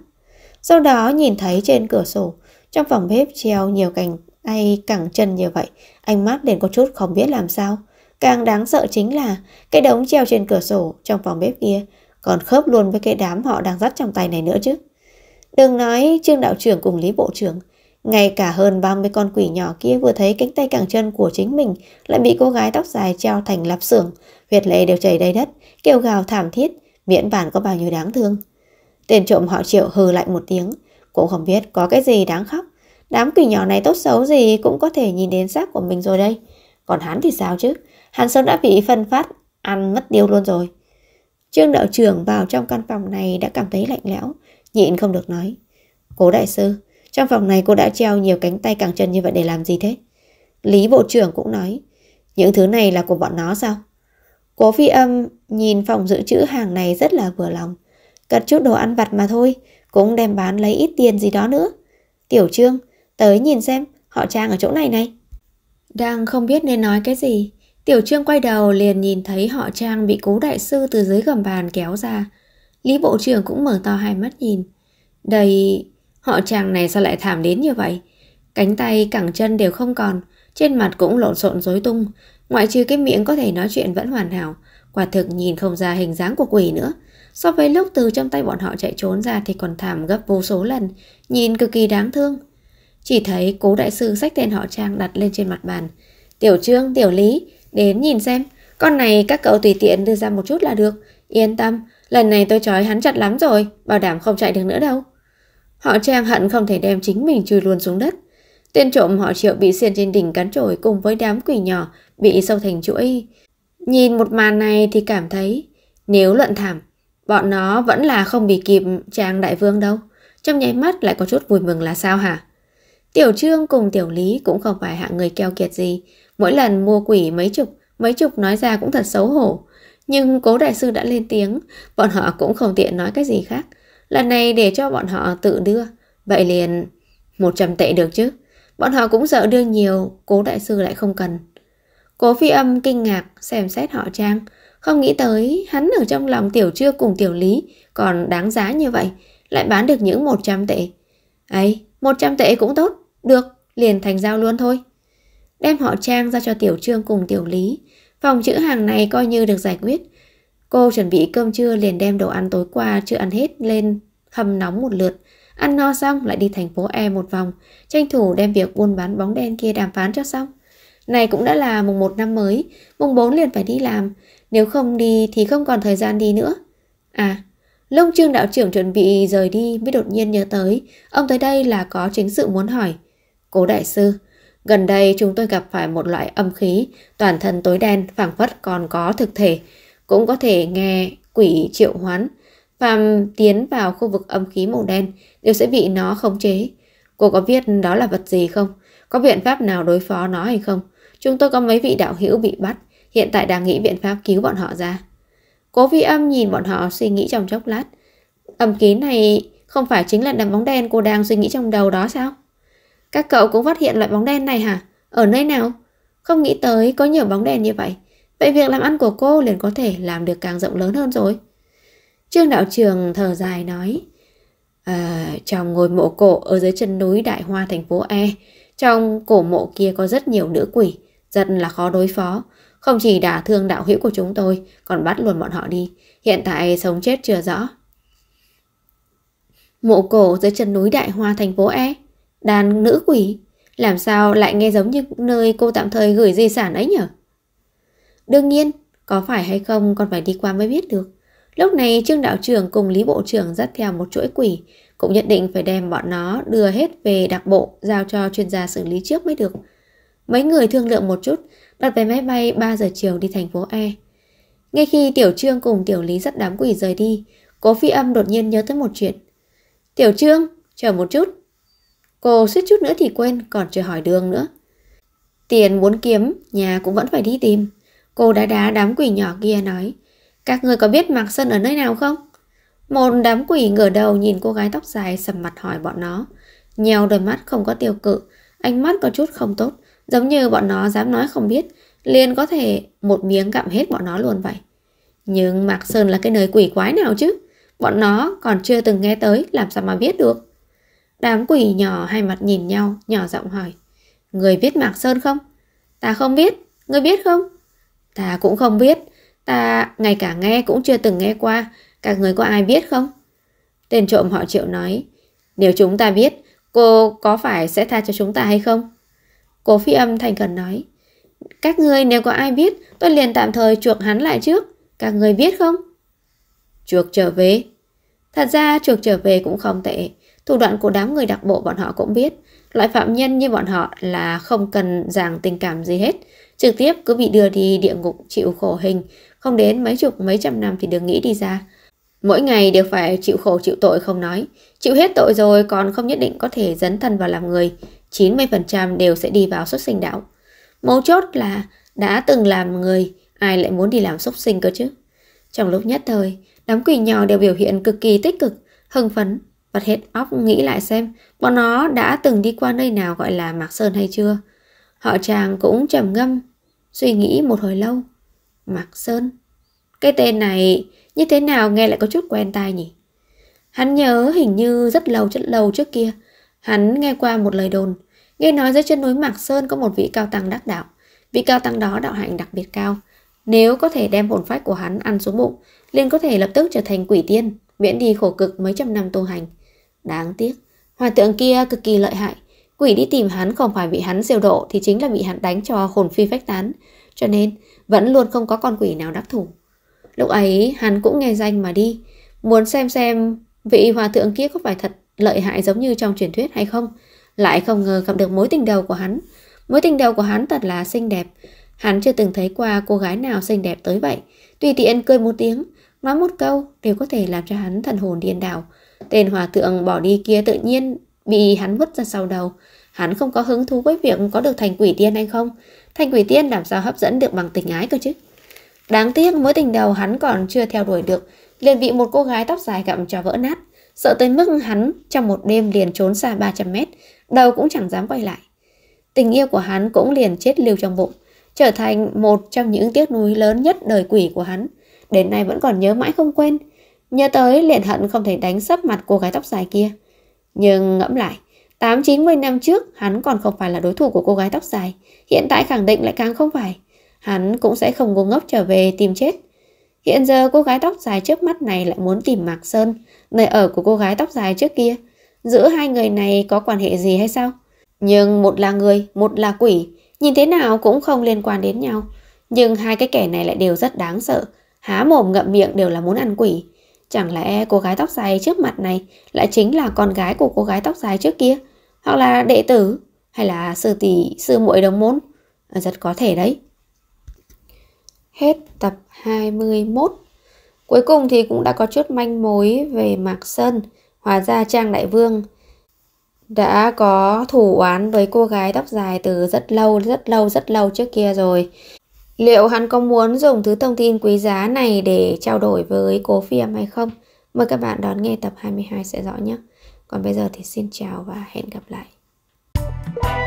Sau đó nhìn thấy trên cửa sổ, trong phòng bếp treo nhiều cành ai cẳng chân như vậy, anh mắt đến có chút không biết làm sao. Càng đáng sợ chính là cái đống treo trên cửa sổ trong phòng bếp kia còn khớp luôn với cái đám họ đang dắt trong tay này nữa chứ. Đừng nói Trương Đạo trưởng cùng Lý Bộ trưởng, ngay cả hơn 30 con quỷ nhỏ kia vừa thấy cánh tay càng chân của chính mình lại bị cô gái tóc dài treo thành lạp xưởng, huyệt lệ đều chảy đầy đất, kêu gào thảm thiết, miễn bản có bao nhiêu đáng thương. Tên trộm họ triệu hừ lạnh một tiếng, cũng không biết có cái gì đáng khóc, Đám quỷ nhỏ này tốt xấu gì cũng có thể nhìn đến xác của mình rồi đây. Còn hắn thì sao chứ? hắn sớm đã bị phân phát, ăn mất tiêu luôn rồi. Trương đạo trưởng vào trong căn phòng này đã cảm thấy lạnh lẽo, nhịn không được nói. Cố đại sư, trong phòng này cô đã treo nhiều cánh tay càng chân như vậy để làm gì thế? Lý bộ trưởng cũng nói, những thứ này là của bọn nó sao? Cố phi âm nhìn phòng dự trữ hàng này rất là vừa lòng. Cật chút đồ ăn vặt mà thôi, cũng đem bán lấy ít tiền gì đó nữa. Tiểu trương, Tới nhìn xem, họ Trang ở chỗ này này. Đang không biết nên nói cái gì, Tiểu Trương quay đầu liền nhìn thấy họ Trang bị cú đại sư từ dưới gầm bàn kéo ra. Lý Bộ trưởng cũng mở to hai mắt nhìn. Đây, họ Trang này sao lại thảm đến như vậy? Cánh tay, cẳng chân đều không còn, trên mặt cũng lộn xộn rối tung. Ngoại trừ cái miệng có thể nói chuyện vẫn hoàn hảo, quả thực nhìn không ra hình dáng của quỷ nữa. So với lúc từ trong tay bọn họ chạy trốn ra thì còn thảm gấp vô số lần, nhìn cực kỳ đáng thương. Chỉ thấy cố đại sư sách tên họ Trang đặt lên trên mặt bàn. Tiểu Trương, Tiểu Lý, đến nhìn xem. Con này các cậu tùy tiện đưa ra một chút là được. Yên tâm, lần này tôi trói hắn chặt lắm rồi, bảo đảm không chạy được nữa đâu. Họ Trang hận không thể đem chính mình chui luôn xuống đất. Tên trộm họ triệu bị xiên trên đỉnh cắn trổi cùng với đám quỷ nhỏ bị sâu thành chuỗi. Nhìn một màn này thì cảm thấy nếu luận thảm, bọn nó vẫn là không bị kịp Trang Đại Vương đâu. Trong nháy mắt lại có chút vui mừng là sao hả? Tiểu Trương cùng Tiểu Lý cũng không phải hạng người keo kiệt gì, mỗi lần mua quỷ mấy chục, mấy chục nói ra cũng thật xấu hổ. Nhưng cố đại sư đã lên tiếng, bọn họ cũng không tiện nói cái gì khác. Lần này để cho bọn họ tự đưa, vậy liền 100 tệ được chứ. Bọn họ cũng sợ đưa nhiều, cố đại sư lại không cần. Cố phi âm kinh ngạc, xem xét họ trang. Không nghĩ tới, hắn ở trong lòng tiểu trưa cùng tiểu lý, còn đáng giá như vậy, lại bán được những 100 tệ. Ấy, 100 tệ cũng tốt, được, liền thành giao luôn thôi. Đem họ trang ra cho Tiểu Trương cùng Tiểu Lý. Phòng chữ hàng này coi như được giải quyết. Cô chuẩn bị cơm trưa liền đem đồ ăn tối qua chưa ăn hết lên hầm nóng một lượt. Ăn no xong lại đi thành phố E một vòng, tranh thủ đem việc buôn bán bóng đen kia đàm phán cho xong. Này cũng đã là mùng 1 năm mới, mùng 4 liền phải đi làm, nếu không đi thì không còn thời gian đi nữa. À, lông trương đạo trưởng chuẩn bị rời đi mới đột nhiên nhớ tới, ông tới đây là có chính sự muốn hỏi. Cố đại sư, gần đây chúng tôi gặp phải một loại âm khí, toàn thân tối đen, phảng phất còn có thực thể, cũng có thể nghe quỷ triệu hoán. Phàm tiến vào khu vực âm khí màu đen đều sẽ bị nó khống chế. Cô có biết đó là vật gì không? Có biện pháp nào đối phó nó hay không? Chúng tôi có mấy vị đạo hữu bị bắt, hiện tại đang nghĩ biện pháp cứu bọn họ ra. Cố vi âm nhìn bọn họ suy nghĩ trong chốc lát. Âm khí này không phải chính là đám bóng đen cô đang suy nghĩ trong đầu đó sao? Các cậu cũng phát hiện loại bóng đen này hả? Ở nơi nào? Không nghĩ tới có nhiều bóng đen như vậy. Vậy việc làm ăn của cô liền có thể làm được càng rộng lớn hơn rồi. Trương đạo trường thở dài nói. À, trong ngôi mộ cổ ở dưới chân núi Đại Hoa thành phố E, trong cổ mộ kia có rất nhiều nữ quỷ, rất là khó đối phó. Không chỉ đả thương đạo hữu của chúng tôi, còn bắt luôn bọn họ đi. Hiện tại sống chết chưa rõ. Mộ cổ dưới chân núi Đại Hoa thành phố E. Đàn nữ quỷ Làm sao lại nghe giống như nơi cô tạm thời gửi di sản ấy nhở Đương nhiên Có phải hay không còn phải đi qua mới biết được Lúc này Trương Đạo trưởng cùng Lý Bộ trưởng dắt theo một chuỗi quỷ Cũng nhận định phải đem bọn nó đưa hết về đặc bộ Giao cho chuyên gia xử lý trước mới được Mấy người thương lượng một chút Đặt vé máy bay 3 giờ chiều đi thành phố E Ngay khi Tiểu Trương cùng Tiểu Lý dắt đám quỷ rời đi Cố phi âm đột nhiên nhớ tới một chuyện Tiểu Trương, chờ một chút Cô suýt chút nữa thì quên, còn chưa hỏi đường nữa. Tiền muốn kiếm, nhà cũng vẫn phải đi tìm. Cô đã đá đám quỷ nhỏ kia nói. Các người có biết Mạc Sơn ở nơi nào không? Một đám quỷ ngửa đầu nhìn cô gái tóc dài sầm mặt hỏi bọn nó. Nhèo đôi mắt không có tiêu cự, ánh mắt có chút không tốt. Giống như bọn nó dám nói không biết, liền có thể một miếng gặm hết bọn nó luôn vậy. Nhưng Mạc Sơn là cái nơi quỷ quái nào chứ? Bọn nó còn chưa từng nghe tới, làm sao mà biết được? Đám quỷ nhỏ hai mặt nhìn nhau, nhỏ giọng hỏi. Người biết Mạc Sơn không? Ta không biết, người biết không? Ta cũng không biết, ta ngay cả nghe cũng chưa từng nghe qua, các người có ai biết không? Tên trộm họ triệu nói, nếu chúng ta biết, cô có phải sẽ tha cho chúng ta hay không? cô phi âm thành cần nói, các người nếu có ai biết, tôi liền tạm thời chuộc hắn lại trước, các người biết không? Chuộc trở về. Thật ra chuộc trở về cũng không tệ, Thủ đoạn của đám người đặc bộ bọn họ cũng biết, loại phạm nhân như bọn họ là không cần giảng tình cảm gì hết, trực tiếp cứ bị đưa đi địa ngục chịu khổ hình, không đến mấy chục mấy trăm năm thì được nghĩ đi ra. Mỗi ngày đều phải chịu khổ chịu tội không nói, chịu hết tội rồi còn không nhất định có thể dấn thân vào làm người, 90% đều sẽ đi vào xuất sinh đạo. Mấu chốt là đã từng làm người, ai lại muốn đi làm xuất sinh cơ chứ? Trong lúc nhất thời, đám quỷ nhỏ đều biểu hiện cực kỳ tích cực, hưng phấn, Bật hết óc nghĩ lại xem bọn nó đã từng đi qua nơi nào gọi là Mạc Sơn hay chưa. Họ chàng cũng trầm ngâm, suy nghĩ một hồi lâu. Mạc Sơn. Cái tên này như thế nào nghe lại có chút quen tai nhỉ? Hắn nhớ hình như rất lâu rất lâu trước kia. Hắn nghe qua một lời đồn. Nghe nói dưới chân núi Mạc Sơn có một vị cao tăng đắc đạo. Vị cao tăng đó đạo hạnh đặc biệt cao. Nếu có thể đem hồn phách của hắn ăn xuống bụng, liền có thể lập tức trở thành quỷ tiên, miễn đi khổ cực mấy trăm năm tu hành. Đáng tiếc, hòa tượng kia cực kỳ lợi hại. Quỷ đi tìm hắn không phải bị hắn diêu độ thì chính là bị hắn đánh cho hồn phi phách tán. Cho nên, vẫn luôn không có con quỷ nào đắc thủ. Lúc ấy, hắn cũng nghe danh mà đi. Muốn xem xem vị hòa thượng kia có phải thật lợi hại giống như trong truyền thuyết hay không. Lại không ngờ gặp được mối tình đầu của hắn. Mối tình đầu của hắn thật là xinh đẹp. Hắn chưa từng thấy qua cô gái nào xinh đẹp tới vậy. Tùy tiện cười một tiếng, nói một câu đều có thể làm cho hắn thần hồn điên đảo. Tên hòa thượng bỏ đi kia tự nhiên bị hắn vứt ra sau đầu. Hắn không có hứng thú với việc có được thành quỷ tiên hay không. Thành quỷ tiên làm sao hấp dẫn được bằng tình ái cơ chứ. Đáng tiếc mối tình đầu hắn còn chưa theo đuổi được, liền bị một cô gái tóc dài gặm cho vỡ nát. Sợ tới mức hắn trong một đêm liền trốn xa 300 mét, đầu cũng chẳng dám quay lại. Tình yêu của hắn cũng liền chết lưu trong bụng, trở thành một trong những tiếc nuối lớn nhất đời quỷ của hắn. Đến nay vẫn còn nhớ mãi không quên. Nhớ tới liền hận không thể đánh sấp mặt cô gái tóc dài kia. Nhưng ngẫm lại, 8-90 năm trước hắn còn không phải là đối thủ của cô gái tóc dài. Hiện tại khẳng định lại càng không phải. Hắn cũng sẽ không ngu ngốc trở về tìm chết. Hiện giờ cô gái tóc dài trước mắt này lại muốn tìm Mạc Sơn, nơi ở của cô gái tóc dài trước kia. Giữa hai người này có quan hệ gì hay sao? Nhưng một là người, một là quỷ, nhìn thế nào cũng không liên quan đến nhau. Nhưng hai cái kẻ này lại đều rất đáng sợ, há mồm ngậm miệng đều là muốn ăn quỷ. Chẳng lẽ cô gái tóc dài trước mặt này lại chính là con gái của cô gái tóc dài trước kia? Hoặc là đệ tử? Hay là sư tỷ sư muội đồng môn? À, rất có thể đấy. Hết tập 21. Cuối cùng thì cũng đã có chút manh mối về Mạc Sơn. Hóa ra Trang Đại Vương đã có thủ oán với cô gái tóc dài từ rất lâu, rất lâu, rất lâu trước kia rồi. Liệu hắn có muốn dùng thứ thông tin quý giá này để trao đổi với cố phi âm hay không? Mời các bạn đón nghe tập 22 sẽ rõ nhé. Còn bây giờ thì xin chào và hẹn gặp lại.